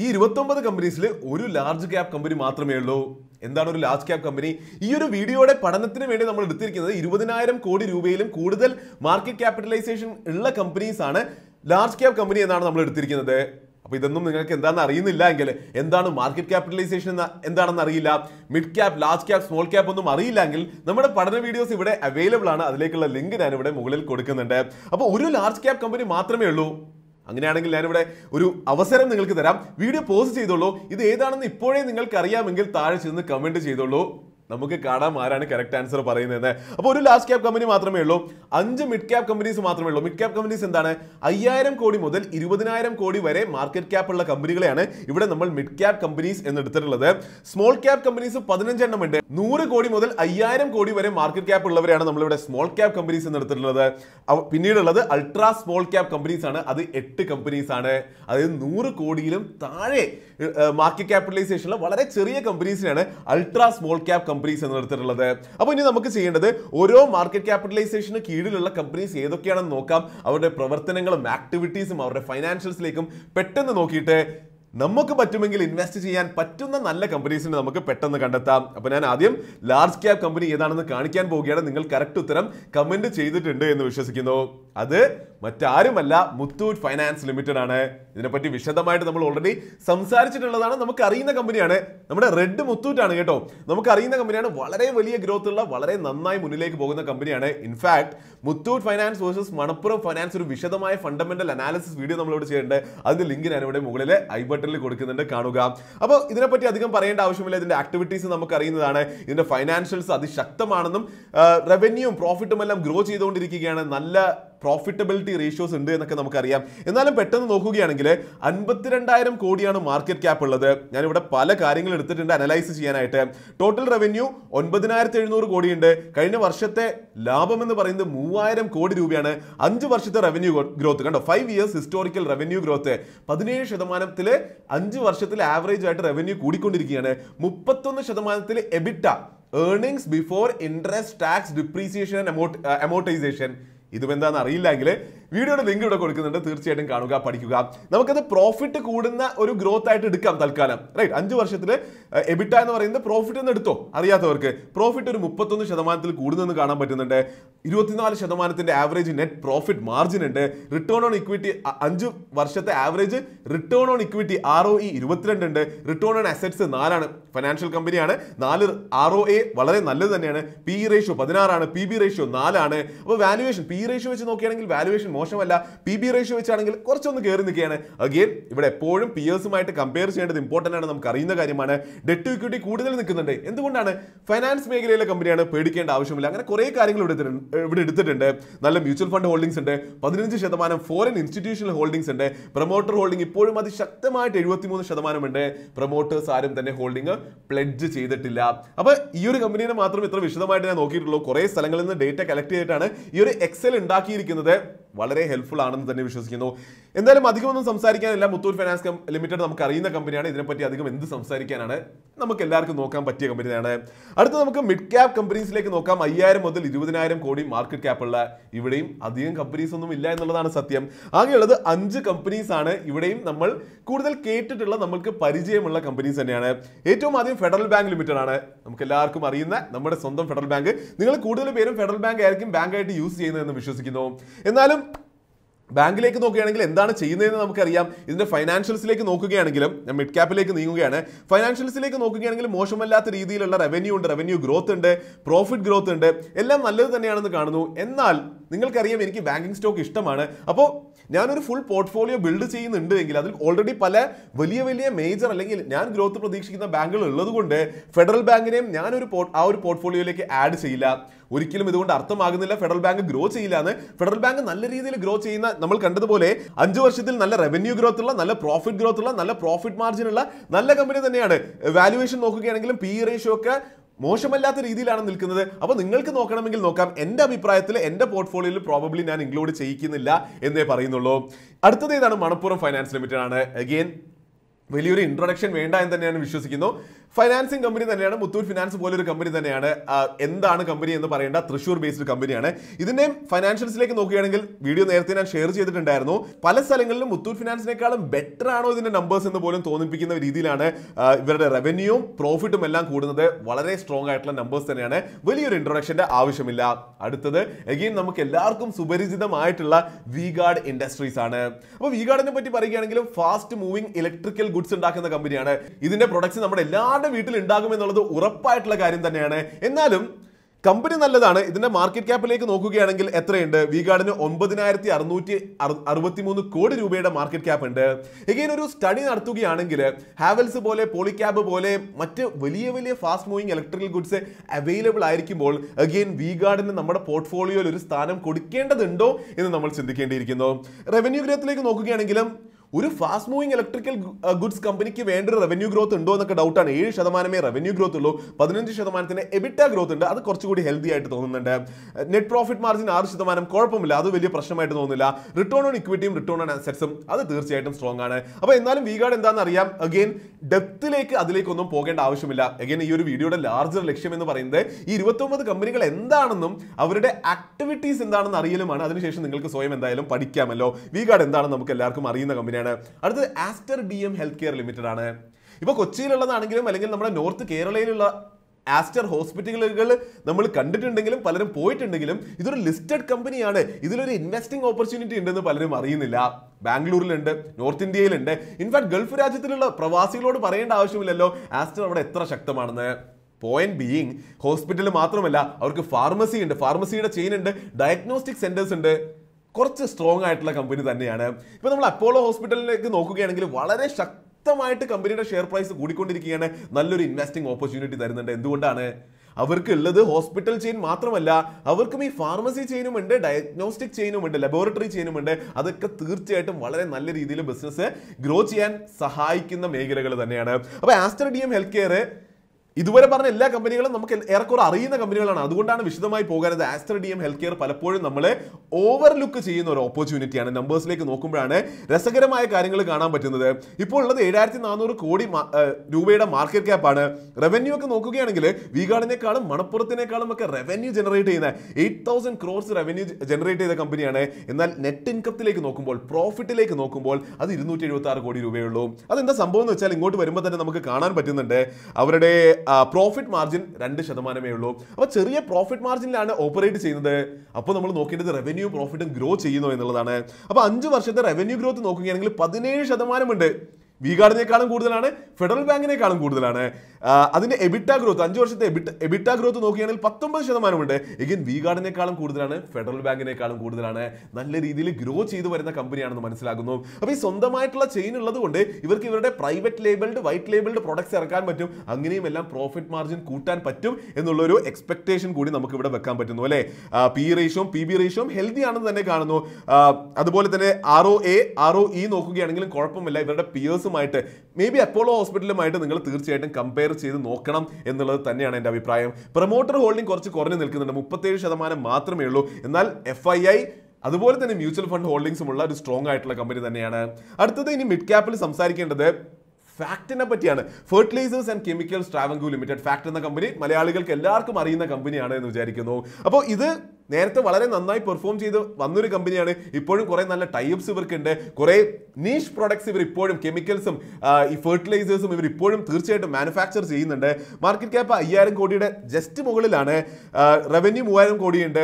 ഈ ഇരുപത്തൊമ്പത് കമ്പനീസിൽ ഒരു ലാർജ് ക്യാപ് കമ്പനി മാത്രമേ ഉള്ളൂ എന്താണ് ഒരു ലാർജ് ക്യാപ് കമ്പനി ഈ ഒരു വീഡിയോയുടെ പഠനത്തിന് വേണ്ടി നമ്മൾ എടുത്തിരിക്കുന്നത് ഇരുപതിനായിരം കോടി രൂപയിലും കൂടുതൽ മാർക്കറ്റ് ക്യാപിറ്റലൈസേഷൻ ഉള്ള കമ്പനീസ് ആണ് ലാർജ് ക്യാപ് കമ്പനി എന്നാണ് നമ്മൾ എടുത്തിരിക്കുന്നത് അപ്പോൾ ഇതൊന്നും നിങ്ങൾക്ക് എന്താണെന്ന് അറിയുന്നില്ല എങ്കിൽ എന്താണ് മാർക്കറ്റ് ക്യാപിറ്റലൈസേഷൻ എന്താണെന്ന് അറിയില്ല mid cap large cap small cap ഒന്നും അറിയില്ലെങ്കിൽ നമ്മുടെ പഠന വീഡിയോസ് ഇവിടെ അവൈലബിൾ ആണ് അതിലേക്കുള്ള ലിങ്ക് ഞാൻ ഇവിടെ മുകളിൽ കൊടുക്കുന്നുണ്ട് അപ്പോൾ ഒരു ലാർജ് ക്യാപ് കമ്പനി മാത്രമേ ഉള്ളൂ അങ്ങനെയാണെങ്കിൽ ഞാനിവിടെ ഒരു അവസരം നിങ്ങൾക്ക് തരാം വീഡിയോ പോസ്റ്റ് ചെയ്തോളൂ ഇത് ഏതാണെന്ന് ഇപ്പോഴേ നിങ്ങൾക്ക് അറിയാമെങ്കിൽ താഴെ ചെന്ന് കമൻറ്റ് ചെയ്തോളൂ നമുക്ക് കാണാം ആരാണ് കറക്റ്റ് ആൻസർ പറയുന്നത് അപ്പോൾ ഒരു ലാസ്റ്റ് ക്യാപ് കമ്പനി മാത്രമേ ഉള്ളൂ അഞ്ച് മിഡ് ക്യാപ് കമ്പനീസ് മാത്രമേ ഉള്ളൂ മിഡ് ക്യാപ് കമ്പനീസ് എന്താണ് അയ്യായിരം കോടി മുതൽ ഇരുപതിനായിരം കോടി വരെ മാർക്കറ്റ് ക്യാപ്പ് ഉള്ള കമ്പനികളെയാണ് ഇവിടെ നമ്മൾ മിഡ് ക്യാപ് കമ്പനീസ് എന്ന് എടുത്തിട്ടുള്ളത് സ്മോൾ ക്യാപ് കമ്പനീസ് പതിനഞ്ചെണ്ണം ഉണ്ട് നൂറ് കോടി മുതൽ അയ്യായിരം കോടി വരെ മാർക്കറ്റ് ക്യാപ്പ് ഉള്ളവരെയാണ് നമ്മളിവിടെ സ്മോൾ ക്യാപ് കമ്പനീസ് എന്ന് എടുത്തിട്ടുള്ളത് പിന്നീടുള്ളത് അൾട്രാ സ്മോൾ ക്യാപ് കമ്പനീസ് ആണ് അത് എട്ട് കമ്പനീസ് ആണ് അതായത് നൂറ് കോടിയിലും താഴെ മാർക്കറ്റ് ക്യാപിറ്റലൈസേഷനിലെ വളരെ ചെറിയ കമ്പനീസിനാണ് ultra small cap company companies എന്ന് എടുത്തിട്ടുള്ളത് അപ്പോൾ ഇനി നമുക്ക് ചെയ്യേണ്ടത് ഓരോ മാർക്കറ്റ് ക്യാപിറ്റലൈസേഷന് കീഴിലുള്ള കമ്പനീസ് ഏതൊക്കെയാണെന്ന് നോക്കാം അവരുടെ പ്രവർത്തനങ്ങളും ആക്ടിവിറ്റീസും അവരുടെ ഫൈനാൻഷ്യൽസിലേക്കും പെട്ടെന്ന് നോക്കിയിട്ട് നമുക്ക് പറ്റുമെങ്കിൽ ഇൻവെസ്റ്റ് ചെയ്യാൻ പറ്റുന്ന നല്ല കമ്പനീസിന് നമുക്ക് പെട്ടെന്ന് കണ്ടെത്താം അപ്പോൾ ഞാൻ ആദ്യം ലാർജ് ക്യാപ് കമ്പനി ഏതാണെന്ന് കാണിക്കാൻ പോവുകയാണ് നിങ്ങൾ കറക്റ്റ് ഉത്തരം കമൻറ്റ് ചെയ്തിട്ടുണ്ട് എന്ന് വിശ്വസിക്കുന്നു അത് മറ്റാരുമല്ല മുത്തൂറ്റ് ഫൈനാൻസ് ലിമിറ്റഡ് ആണ് ഇതിനെപ്പറ്റി വിശദമായിട്ട് നമ്മൾ ഓൾറെഡി സംസാരിച്ചിട്ടുള്ളതാണ് നമുക്ക് അറിയുന്ന കമ്പനിയാണ് നമ്മുടെ റെഡ് മുത്തൂറ്റ് ആണ് കേട്ടോ നമുക്ക് അറിയുന്ന കമ്പനിയാണ് വളരെ വലിയ ഗ്രോത്ത് ഉള്ള വളരെ നന്നായി മുന്നിലേക്ക് പോകുന്ന കമ്പനിയാണ് in fact Muthoot finance versus Manappuram finance ഒരു വിശദമായ ഫണ്ടമെന്റൽ അനാലിസിസ് വീഡിയോ ഇവിടെ ചെയ്യുന്നുണ്ട് അതിന്റെ ലിങ്ക് ഞാൻ ഇവിടെ മുകളിൽ ഐ ബട്ടണിൽ കൊടുക്കുന്നുണ്ട് കാണുക അപ്പോൾ ഇതിനെപ്പറ്റി അധികം പറയേണ്ട ആവശ്യമില്ല ഇതിന്റെ ആക്ടിവിറ്റീസ് നമുക്ക് അറിയുന്നതാണ് ഇതിന്റെ ഫൈനാൻഷ്യൽസ് അതിശക്തമാണെന്നും റവന്യൂ പ്രോഫിറ്റും എല്ലാം ഗ്രോ ചെയ്തുകൊണ്ടിരിക്കുകയാണ് നല്ല പ്രോഫിറ്റബിലിറ്റി റേഷ്യോസ് ഉണ്ട് എന്നൊക്കെ നമുക്കറിയാം എന്നാലും പെട്ടെന്ന് നോക്കുകയാണെങ്കിൽ അൻപത്തിരണ്ടായിരം കോടിയാണ് മാർക്കറ്റ് ക്യാപ്പ് ഉള്ളത് ഞാനിവിടെ പല കാര്യങ്ങൾ എടുത്തിട്ടുണ്ട് അനലൈസ് ചെയ്യാനായിട്ട് ടോട്ടൽ റവന്യൂ ഒൻപതിനായിരത്തി എഴുന്നൂറ് കോടിയുണ്ട് കഴിഞ്ഞ വർഷത്തെ ലാഭം എന്ന് പറയുന്നത് മൂവായിരം കോടി രൂപയാണ് അഞ്ച് വർഷത്തെ റവന്യൂ ഗ്രോത്ത് കണ്ടോ five years historical revenue growth പതിനേഴ് ശതമാനത്തിൽ അഞ്ച് വർഷത്തിൽ ആവറേജ് ആയിട്ട് റവന്യൂ കൂടിക്കൊണ്ടിരിക്കുകയാണ് മുപ്പത്തൊന്ന് ശതമാനത്തിൽ EBITDA earnings before interest tax depreciation and amortisation ഇതുമെന്താണെന്ന് അറിയില്ല എങ്കിൽ വീഡിയോയുടെ ലിങ്ക് ഇവിടെ കൊടുക്കുന്നുണ്ട് തീർച്ചയായിട്ടും കാണുക പഠിക്കുക നമുക്കത് പ്രോഫിറ്റ് കൂടുന്ന ഒരു ഗ്രോത്ത് ആയിട്ട് എടുക്കാം തൽക്കാലം റൈറ്റ് അഞ്ച് വർഷത്തിൽ എബിറ്റ എന്ന് പറയുന്നത് പ്രോഫിറ്റ് ഒന്ന് എടുത്തോ അറിയാത്തവർക്ക് പ്രോഫിറ്റ് ഒരു മുപ്പത്തൊന്ന് ശതമാനത്തിൽ കൂടുന്നെന്ന് കാണാൻ പറ്റുന്നുണ്ട് ഇരുപത്തിനാല് ശതമാനത്തിന്റെ ആവറേജ് നെറ്റ് പ്രോഫിറ്റ് മാർജിൻ ഉണ്ട് റിട്ടേൺ ഓൺ ഇക്വിറ്റി അഞ്ച് വർഷത്തെ average return on equity R O E ഇരുപത്തിരണ്ട് ഉണ്ട് റിട്ടേൺ ഓൺ അസറ്റ്സ് നാലാണ് ഫിനാൻഷ്യൽ കമ്പനിയാണ് നാല് ആർ ഒ എ വളരെ നല്ലത് തന്നെയാണ് പി ഇ റേഷ്യോ പതിനാറാണ് പി ബി റേഷ്യോ നാലാണ് അപ്പോൾ വാലുവേഷൻ പി ഇ റേഷ്യോ വെച്ച് നോക്കുകയാണെങ്കിൽ വാലുവേഷൻ മോശമല്ല പി ബി റേഷ്യോ വെച്ചാണെങ്കിൽ കുറച്ചൊന്ന് കയറി നിൽക്കുകയാണ് അഗെയിൻ ഇവിടെ എപ്പോഴും പിയേഴ്സുമായിട്ട് കമ്പയർ ചെയ്യേണ്ടത് ഇമ്പോർട്ടൻ്റ് ആണ് നമുക്ക് അറിയുന്ന കാര്യമാണ് ഡെറ്റ് ടു ഇക്വിറ്റി കൂടുതൽ നിൽക്കുന്നുണ്ട് എന്തുകൊണ്ടാണ് ഫൈനാൻസ് മേഖലയിലെ കമ്പനിയാണ് പേടിക്കേണ്ട ആവശ്യമില്ല അങ്ങനെ കുറേ കാര്യങ്ങൾ ഇവിടെ ഇവിടെ എടുത്തിട്ടുണ്ട് നല്ല മ്യൂച്വൽ ഫണ്ട് ഹോൾഡിംഗ്സ് ഉണ്ട് പതിനഞ്ച് ശതമാനം ഫോറിൻ ഇൻസ്റ്റിറ്റ്യൂഷണൽ ഹോൾഡിംഗ്സ് ഉണ്ട് പ്രൊമോട്ടർ ഹോൾഡിംഗ് ഇപ്പോഴും ശക്തമായിട്ട് എഴുപത്തിമൂന്ന് ഉണ്ട് പ്രൊമോട്ടേഴ്സ് ആരും തന്നെ ഹോൾഡിംഗ് പ്ലെഡ്ജ് ചെയ്തിട്ടില്ല അപ്പോൾ ഈ ഒരു കമ്പനിയെ മാത്രം ഇത്ര വിശദമായിട്ട് ഞാൻ നോക്കിയിട്ടുള്ളൂ കുറേ സ്ഥലങ്ങളിൽ നിന്ന് ഡേറ്റ കളക്ട് ചെയ്തിട്ടാണ് ഈ ഒരു എക്സൽ ഉണ്ടാക്കിയിരിക്കുന്നത് വളരെ ഹെൽപ്ഫുൾ ആണെന്ന് തന്നെ വിശ്വസിക്കുന്നു എന്തായാലും അധികമൊന്നും സംസാരിക്കാനില്ല മുത്തൂർ ഫിനാൻസ് ലിമിറ്റഡ് നമുക്ക് അറിയുന്ന കമ്പനിയാണ് ഇതിനെപ്പറ്റി അധികം എന്ത് സംസാരിക്കാനാണ് നമുക്ക് എല്ലാവർക്കും നോക്കാൻ പറ്റിയ കമ്പനിയാണ് അടുത്ത നമുക്ക് മിഡ് ക്യാപ് കമ്പനീസിലേക്ക് നോക്കാം അയ്യായിരം മുതൽ ഇരുപതിനായിരം കോടി മാർക്കറ്റ് ക്യാപ്പുള്ള ഇവിടെയും അധികം കമ്പനീസ് ഒന്നും ഇല്ല എന്നുള്ളതാണ് സത്യം ആകെയുള്ളത് അഞ്ച് കമ്പനീസ് ആണ് ഇവിടെയും നമ്മൾ കൂടുതൽ കേട്ടിട്ടുള്ള നമ്മൾക്ക് പരിചയമുള്ള കമ്പനീസ് തന്നെയാണ് ഏറ്റവും ആദ്യം ഫെഡറൽ ബാങ്ക് ലിമിറ്റഡ് ആണ് നമുക്ക് എല്ലാവർക്കും അറിയുന്ന നമ്മുടെ സ്വന്തം ഫെഡറൽ ബാങ്ക് നിങ്ങൾ കൂടുതൽ പേരും ഫെഡറൽ ബാങ്ക് ആയിരിക്കും ബാങ്കായിട്ട് യൂസ് ചെയ്യുന്നതെന്ന് വിശ്വസിക്കുന്നു എന്നാലും ബാങ്കിലേക്ക് നോക്കുകയാണെങ്കിൽ എന്താണ് ചെയ്യുന്നതെന്ന് നമുക്കറിയാം ഇതിൻ്റെ ഫൈനാൻഷ്യൽസിലേക്ക് നോക്കുകയാണെങ്കിലും ഞാൻ മിഡ് ക്യാപ്പിലേക്ക് നീങ്ങുകയാണ് ഫൈനാൻഷ്യൽസിലേക്ക് നോക്കുകയാണെങ്കിൽ മോശമല്ലാത്ത രീതിയിലുള്ള റവന്യൂ ഉണ്ട് റവന്യൂ ഗ്രോത്ത് ഉണ്ട് പ്രോഫിറ്റ് ഗ്രോത്ത് ഉണ്ട് എല്ലാം നല്ലത് തന്നെയാണെന്ന് കാണുന്നു എന്നാൽ നിങ്ങൾക്കറിയാം എനിക്ക് ബാങ്കിങ് സ്റ്റോക്ക് ഇഷ്ടമാണ് അപ്പോൾ ഞാനൊരു ഫുൾ പോർട്ട്ഫോളിയോ ബിൽഡ് ചെയ്യുന്നുണ്ട് എങ്കിൽ അതിൽ ഓൾറെഡി പല വലിയ വലിയ മേജർ അല്ലെങ്കിൽ ഞാൻ ഗ്രോത്ത് പ്രതീക്ഷിക്കുന്ന ബാങ്കുകൾ ഉള്ളതുകൊണ്ട് ഫെഡറൽ ബാങ്കിനെയും ഞാനൊരു ആ ഒരു പോർട്ട്ഫോളിയോയിലേക്ക് ആഡ് ചെയ്യില്ല ഒരിക്കലും ഇതുകൊണ്ട് അർത്ഥമാകുന്നില്ല ഫെഡറൽ ബാങ്ക് ഗ്രോ ചെയ്യില്ല എന്ന് ഫെഡറൽ ബാങ്ക് നല്ല രീതിയിൽ ഗ്രോ ചെയ്യുന്ന നമ്മൾ കണ്ടതുപോലെ അഞ്ച് വർഷത്തിൽ നല്ല റവന്യൂ ഗ്രോത്ത് ഉള്ള നല്ല പ്രോഫിറ്റ് ഗ്രോത്ത് ഉള്ള നല്ല പ്രോഫിറ്റ് മാർജിൻ ഉള്ള നല്ല കമ്പനി തന്നെയാണ് വാലുവേഷൻ നോക്കുകയാണെങ്കിലും പി റേഷ്യോ e ഒക്കെ മോശമല്ലാത്ത രീതിയിലാണ് നിൽക്കുന്നത് അപ്പോൾ നിങ്ങൾക്ക് നോക്കണമെങ്കിൽ നോക്കാം എൻ്റെ അഭിപ്രായത്തിൽ എൻ്റെ പോർട്ട്ഫോളിയോയിൽ പ്രോബബ്ലി ഞാൻ ഇൻക്ലൂഡ് ചെയ്യിക്കുന്നില്ല എന്നേ പറയുന്നുള്ളൂ അടുത്തത് ഏതാണ് മണപ്പുറം ഫൈനാൻസ് ലിമിറ്റഡ് ആണ് അഗെയിൻ വലിയൊരു ഇൻട്രൊഡക്ഷൻ വേണ്ട എന്ന് തന്നെയാണ് വിശ്വസിക്കുന്നു ഫൈനാൻസിങ് കമ്പനി തന്നെയാണ് മുത്തൂറ്റ് ഫിനാൻസ് പോലൊരു കമ്പനി തന്നെയാണ് എന്താണ് കമ്പനി എന്ന് പറയേണ്ട തൃശ്ശൂർ ബേസ്ഡ് കമ്പനിയാണ് ഇതിൻ്റെയും ഫൈനാൻഷ്യൽസിലേക്ക് നോക്കുകയാണെങ്കിൽ വീഡിയോ നേരത്തെ ഞാൻ ഷെയർ ചെയ്തിട്ടുണ്ടായിരുന്നു പല സ്ഥലങ്ങളിലും മുത്തൂറ്റ് ഫിനാൻസിനേക്കാളും ബെറ്റർ ആണോ ഇതിൻ്റെ നമ്പേഴ്സ് എന്ന് പോലും തോന്നിപ്പിക്കുന്ന രീതിയിലാണ് ഇവരുടെ റവന്യൂവും പ്രോഫിറ്റും എല്ലാം കൂടുന്നത് വളരെ സ്ട്രോങ് ആയിട്ടുള്ള നമ്പേഴ്സ് തന്നെയാണ് വലിയൊരു ഇൻട്രൊഡക്ഷൻ്റെ ആവശ്യമില്ല അടുത്തത് എഗെയിൻ നമുക്ക് എല്ലാവർക്കും സുപരിചിതമായിട്ടുള്ള വി ഗാർഡ് ഇൻഡസ്ട്രീസ് ആണ് അപ്പോൾ വി ഗാർഡിനെ പറ്റി പറയുകയാണെങ്കിലും ഫാസ്റ്റ് മൂവിംഗ് ഇലക്ട്രിക്കൽ ഗുഡ്സ് ഉണ്ടാക്കുന്ന കമ്പനിയാണ് ഇതിൻ്റെ പ്രൊഡക്ട്സ് നമ്മുടെ എല്ലാ എല്ലാവരുടെ വീട്ടിൽ ഉണ്ടാകും എന്നുള്ളത് ഉറപ്പായിട്ടുള്ള കാര്യം തന്നെയാണ് എന്നാലും കമ്പനി നല്ലതാണ് ഇതിന്റെ മാർക്കറ്റ് ക്യാപ്പിലേക്ക് നോക്കുകയാണെങ്കിൽ എത്രയുണ്ട് വീഗാർഡിന് ഒമ്പതിനായിരത്തി അറുന്നൂറ്റി അറുപത്തി മൂന്ന് കോടി രൂപയുടെ മാർക്കറ്റ് ക്യാപ്പ് ഉണ്ട് എഗെയിൻ ഒരു സ്റ്റഡി നടത്തുകയാണെങ്കിൽ ഹാവൽസ് പോലെ പോളിക്യാബ് പോലെ മറ്റ് വലിയ വലിയ fast moving electrical goods available ആയിരിക്കുമ്പോൾ അഗെയിൻ വിഗാർഡിന് നമ്മുടെ പോർട്ട്ഫോളിയോയിൽ ഒരു സ്ഥാനം കൊടുക്കേണ്ടതുണ്ടോ എന്ന് നമ്മൾ ചിന്തിക്കേണ്ടിയിരിക്കുന്നു റവന്യൂ ഗ്രഹത്തിലേക്ക് നോക്കുകയാണെങ്കിലും ഒരു ഫാസ്റ്റ് മൂവിങ് ഇലക്ട്രിക്കൽ ഗുഡ്സ് കമ്പനിക്ക് വേണ്ട റവന്യൂ ഗ്രോത്ത് ഉണ്ടോ എന്നൊക്കെ ഡൗട്ടാണ് ഏഴ് ശതമാനമേ റവന്യൂ ഗ്രോത്ത് ഉള്ളൂ പതിനഞ്ച് ശതമാനത്തിന് എബിറ്റ ഗ്രോത്ത് ഉണ്ട് അത് കുറച്ചുകൂടി ഹെൽത്തി ആയിട്ട് തോന്നുന്നുണ്ട് നെറ്റ് പ്രോഫിറ്റ് മാർജിൻ ആറ് ശതമാനം കുഴപ്പമില്ല അത് വലിയ പ്രശ്നമായിട്ട് തോന്നുന്നില്ല റിട്ടേൺ ഓൺ ഇക്വിറ്റിയും റിട്ടേൺ ഓൺ അസറ്റ്സും അത് തീർച്ചയായിട്ടും സ്ട്രോങ് ആണ് അപ്പോൾ എന്നാലും വീഗാർഡ് എന്താണെന്ന് അറിയാം അഗെയിൻ ഡെപ്തിലേക്ക് അതിലേക്കൊന്നും പോകേണ്ട ആവശ്യമില്ല അഗെയിൻ ഈ ഒരു വീഡിയോയുടെ ലാർജർ ലക്ഷ്യം എന്ന് പറയുന്നത് ഈ ഇരുപത്തൊമ്പത് കമ്പനികൾ എന്താണെന്നും അവരുടെ ആക്ടിവിറ്റീസ് എന്താണെന്ന് അറിയലുമാണ് അതിനുശേഷം നിങ്ങൾക്ക് സ്വയം എന്തായാലും പഠിക്കാമല്ലോ വീഗാർഡ് എന്താണെന്ന് നമുക്ക് എല്ലാവർക്കും അറിയുന്ന കമ്പനി തന്നെയാണ് അടുത്തത് Aster D M health healthcare limited ആണ് ഇപ്പൊ കൊച്ചിയിലുള്ളതാണെങ്കിലും അല്ലെങ്കിൽ നമ്മുടെ നോർത്ത് കേരളയിലുള്ള ആസ്റ്റർ ഹോസ്പിറ്റലുകൾ നമ്മൾ കണ്ടിട്ടുണ്ടെങ്കിലും പലരും പോയിട്ടുണ്ടെങ്കിലും ഇതൊരു ലിസ്റ്റഡ് കമ്പനിയാണ് ഇതിലൊരു ഇൻവെസ്റ്റിംഗ് ഓപ്പർച്യൂണിറ്റി ഉണ്ടെന്ന് പലരും അറിയുന്നില്ല ബാംഗ്ലൂരിലുണ്ട് നോർത്ത് ഇന്ത്യയിലുണ്ട് ഇൻഫാക്ട് ഗൾഫ് രാജ്യത്തിലുള്ള പ്രവാസികളോട് പറയേണ്ട ആവശ്യമില്ലല്ലോ ആസ്റ്റർ അവിടെ എത്ര ശക്തമാണെന്ന് പോയിന്റ് ബീയിങ് ഹോസ്പിറ്റൽ മാത്രമല്ല അവർക്ക് ഫാർമസി ഉണ്ട് ഫാർമസിയുടെ ചെയിൻ ഉണ്ട് ഡയഗ്നോസ്റ്റിക് സെന്റേഴ്സ് ഉണ്ട് കുറച്ച് സ്ട്രോങ് ആയിട്ടുള്ള കമ്പനി തന്നെയാണ് ഇപ്പൊ നമ്മൾ അപ്പോളോ ഹോസ്പിറ്റലിലേക്ക് നോക്കുകയാണെങ്കിൽ വളരെ ശക്തമായിട്ട് കമ്പനിയുടെ ഷെയർ പ്രൈസ് കൂടിക്കൊണ്ടിരിക്കുകയാണ് നല്ലൊരു ഇൻവെസ്റ്റിംഗ് ഓപ്പർച്യൂണിറ്റി തരുന്നുണ്ട് എന്തുകൊണ്ടാണ് അവർക്ക് ഉള്ളത് ഹോസ്പിറ്റൽ ചെയിൻ മാത്രമല്ല അവർക്കും ഈ ഫാർമസി ചെയിനും ഉണ്ട് ഡയഗ്നോസ്റ്റിക് ചെയിനും ഉണ്ട് ലബോറട്ടറി ചെയിനും ഉണ്ട് അതൊക്കെ തീർച്ചയായിട്ടും വളരെ നല്ല രീതിയിൽ ബിസിനസ് ഗ്രോ ചെയ്യാൻ സഹായിക്കുന്ന മേഖലകൾ തന്നെയാണ് അപ്പൊ Aster D M health healthcare ഇതുവരെ പറഞ്ഞ എല്ലാ കമ്പനികളും നമുക്ക് ഏറെക്കുറെ അറിയുന്ന കമ്പനികളാണ് അതുകൊണ്ടാണ് വിശദമായി പോകാനത് Aster D M health healthcare പലപ്പോഴും നമ്മളെ ഓവർലുക്ക് ചെയ്യുന്ന ഒരു ഓപ്പർച്യൂണിറ്റിയാണ് നമ്പേഴ്സിലേക്ക് നോക്കുമ്പോഴാണ് രസകരമായ കാര്യങ്ങൾ കാണാൻ പറ്റുന്നത് ഇപ്പോൾ ഉള്ളത് ഏഴായിരത്തി നാനൂറ് കോടി രൂപയുടെ മാർക്കറ്റ് ക്യാപ്പാണ് റവന്യൂ ഒക്കെ നോക്കുകയാണെങ്കിൽ വീഗാഡിനേക്കാളും മണപ്പുറത്തിനേക്കാളും ഒക്കെ റവന്യൂ ജനറേറ്റ് ചെയ്യുന്ന eight thousand crores revenue generate ചെയ്ത കമ്പനിയാണ് എന്നാൽ നെറ്റ് ഇൻകത്തിലേക്ക് നോക്കുമ്പോൾ പ്രോഫിറ്റിലേക്ക് നോക്കുമ്പോൾ അത് ഇരുന്നൂറ്റി എഴുപത്തി ആറ് കോടി രൂപയുള്ളൂ അതെന്താ സംഭവം എന്ന് വെച്ചാൽ ഇങ്ങോട്ട് വരുമ്പോൾ തന്നെ നമുക്ക് കാണാൻ പറ്റുന്നുണ്ട് അവരുടെ പ്രോഫിറ്റ് മാർജിൻ രണ്ട് ശതമാനമേ ഉള്ളൂ അപ്പോൾ ചെറിയ പ്രോഫിറ്റ് മാർജിനിലാണ് ഓപ്പറേറ്റ് ചെയ്യുന്നത് അപ്പോൾ നമ്മൾ നോക്കേണ്ടത് റവന്യൂ പ്രോഫിറ്റും ഗ്രോ ചെയ്യുന്നു എന്നുള്ളതാണ് അപ്പോൾ അഞ്ച് വർഷത്തെ റവന്യൂ ഗ്രോത്ത് നോക്കുകയാണെങ്കിൽ പതിനേഴ് ശതമാനമുണ്ട് വീഗാർഡിനേക്കാളും കൂടുതലാണ് ഫെഡറൽ ബാങ്കിനേക്കാളും കൂടുതലാണ് അതിൻ്റെ എബിറ്റ ഗ്രോത്ത് അഞ്ച് വർഷത്തെ എബിറ്റ എബിറ്റ ഗ്രോത്ത് നോക്കുകയാണെങ്കിൽ പത്തൊമ്പത് ശതമാനമുണ്ട് എഗിൻ വീഗാർഡിനേക്കാളും കൂടുതലാണ് ഫെഡറൽ ബാങ്കിനേക്കാളും കൂടുതലാണ് നല്ല രീതിയിൽ ഗ്രോ ചെയ്ത് വരുന്ന കമ്പനിയാണെന്ന് മനസ്സിലാക്കുന്നു അപ്പോൾ ഈ സ്വന്തമായിട്ടുള്ള ചെയിൻ ഉള്ളത് കൊണ്ട് ഇവർക്ക് ഇവരുടെ private labelled white labelled products ഇറക്കാൻ പറ്റും അങ്ങനെയും എല്ലാം പ്രോഫിറ്റ് മാർജിൻ കൂട്ടാൻ പറ്റും എന്നുള്ളൊരു എക്സ്പെക്ടേഷൻ കൂടി നമുക്ക് ഇവിടെ വെക്കാൻ പറ്റുന്നു അല്ലേ പി റേഷ്യോയും പി ബി റേഷ്യോയും ഹെൽത്തി ആണെന്ന് തന്നെ കാണുന്നു അതുപോലെ തന്നെ R O A R O E നോക്കുകയാണെങ്കിലും കുഴപ്പമില്ല ഇവരുടെ പിയേഴ്സ് ഡിവൈസുമായിട്ട് മേ ബി അപ്പോളോ ഹോസ്പിറ്റലുമായിട്ട് നിങ്ങൾ തീർച്ചയായിട്ടും കമ്പയർ ചെയ്ത് നോക്കണം എന്നുള്ളത് തന്നെയാണ് എൻ്റെ അഭിപ്രായം പ്രൊമോട്ടർ ഹോൾഡിംഗ് കുറച്ച് കുറഞ്ഞു നിൽക്കുന്നുണ്ട് മുപ്പത്തേഴ് ശതമാനം മാത്രമേ ഉള്ളൂ എന്നാൽ എഫ് ഐ ഐ അതുപോലെ തന്നെ മ്യൂച്വൽ ഫണ്ട് ഹോൾഡിംഗ്സുമുള്ള ഒരു സ്ട്രോങ് ആയിട്ടുള്ള കമ്പനി തന്നെയാണ് അടുത്തത് ഇനി മിഡ് ക്യാപ്പിൽ സംസാരിക്കേണ്ടത് ഫാക്ടിനെ പറ്റിയാണ് fertilisers and chemicals Travancore limited ഫാക്ട് എന്ന കമ്പനി മലയാളികൾക്ക് എല്ലാവർക്കും അറിയുന്ന കമ്പനിയാണ് എന്ന് വിചാരിക്കുന്നു അപ്പോൾ ഇത് നേരത്തെ വളരെ നന്നായി പെർഫോം ചെയ്ത് വന്നൊരു കമ്പനിയാണ് ഇപ്പോഴും കുറേ നല്ല ടൈപ്സ് ഇവർക്കുണ്ട് കുറേ നീഷ് പ്രോഡക്ട്സ് ഇവർ ഇപ്പോഴും കെമിക്കൽസും ഈ ഫെർട്ടിലൈസേഴ്സും ഇവർ ഇപ്പോഴും തീർച്ചയായിട്ടും മാനുഫാക്ചർ ചെയ്യുന്നുണ്ട് മാർക്കറ്റ് ക്യാപ്പ് അയ്യായിരം കോടിയുടെ ജസ്റ്റ് മുകളിലാണ് റവന്യൂ മൂവായിരം കോടിയുണ്ട്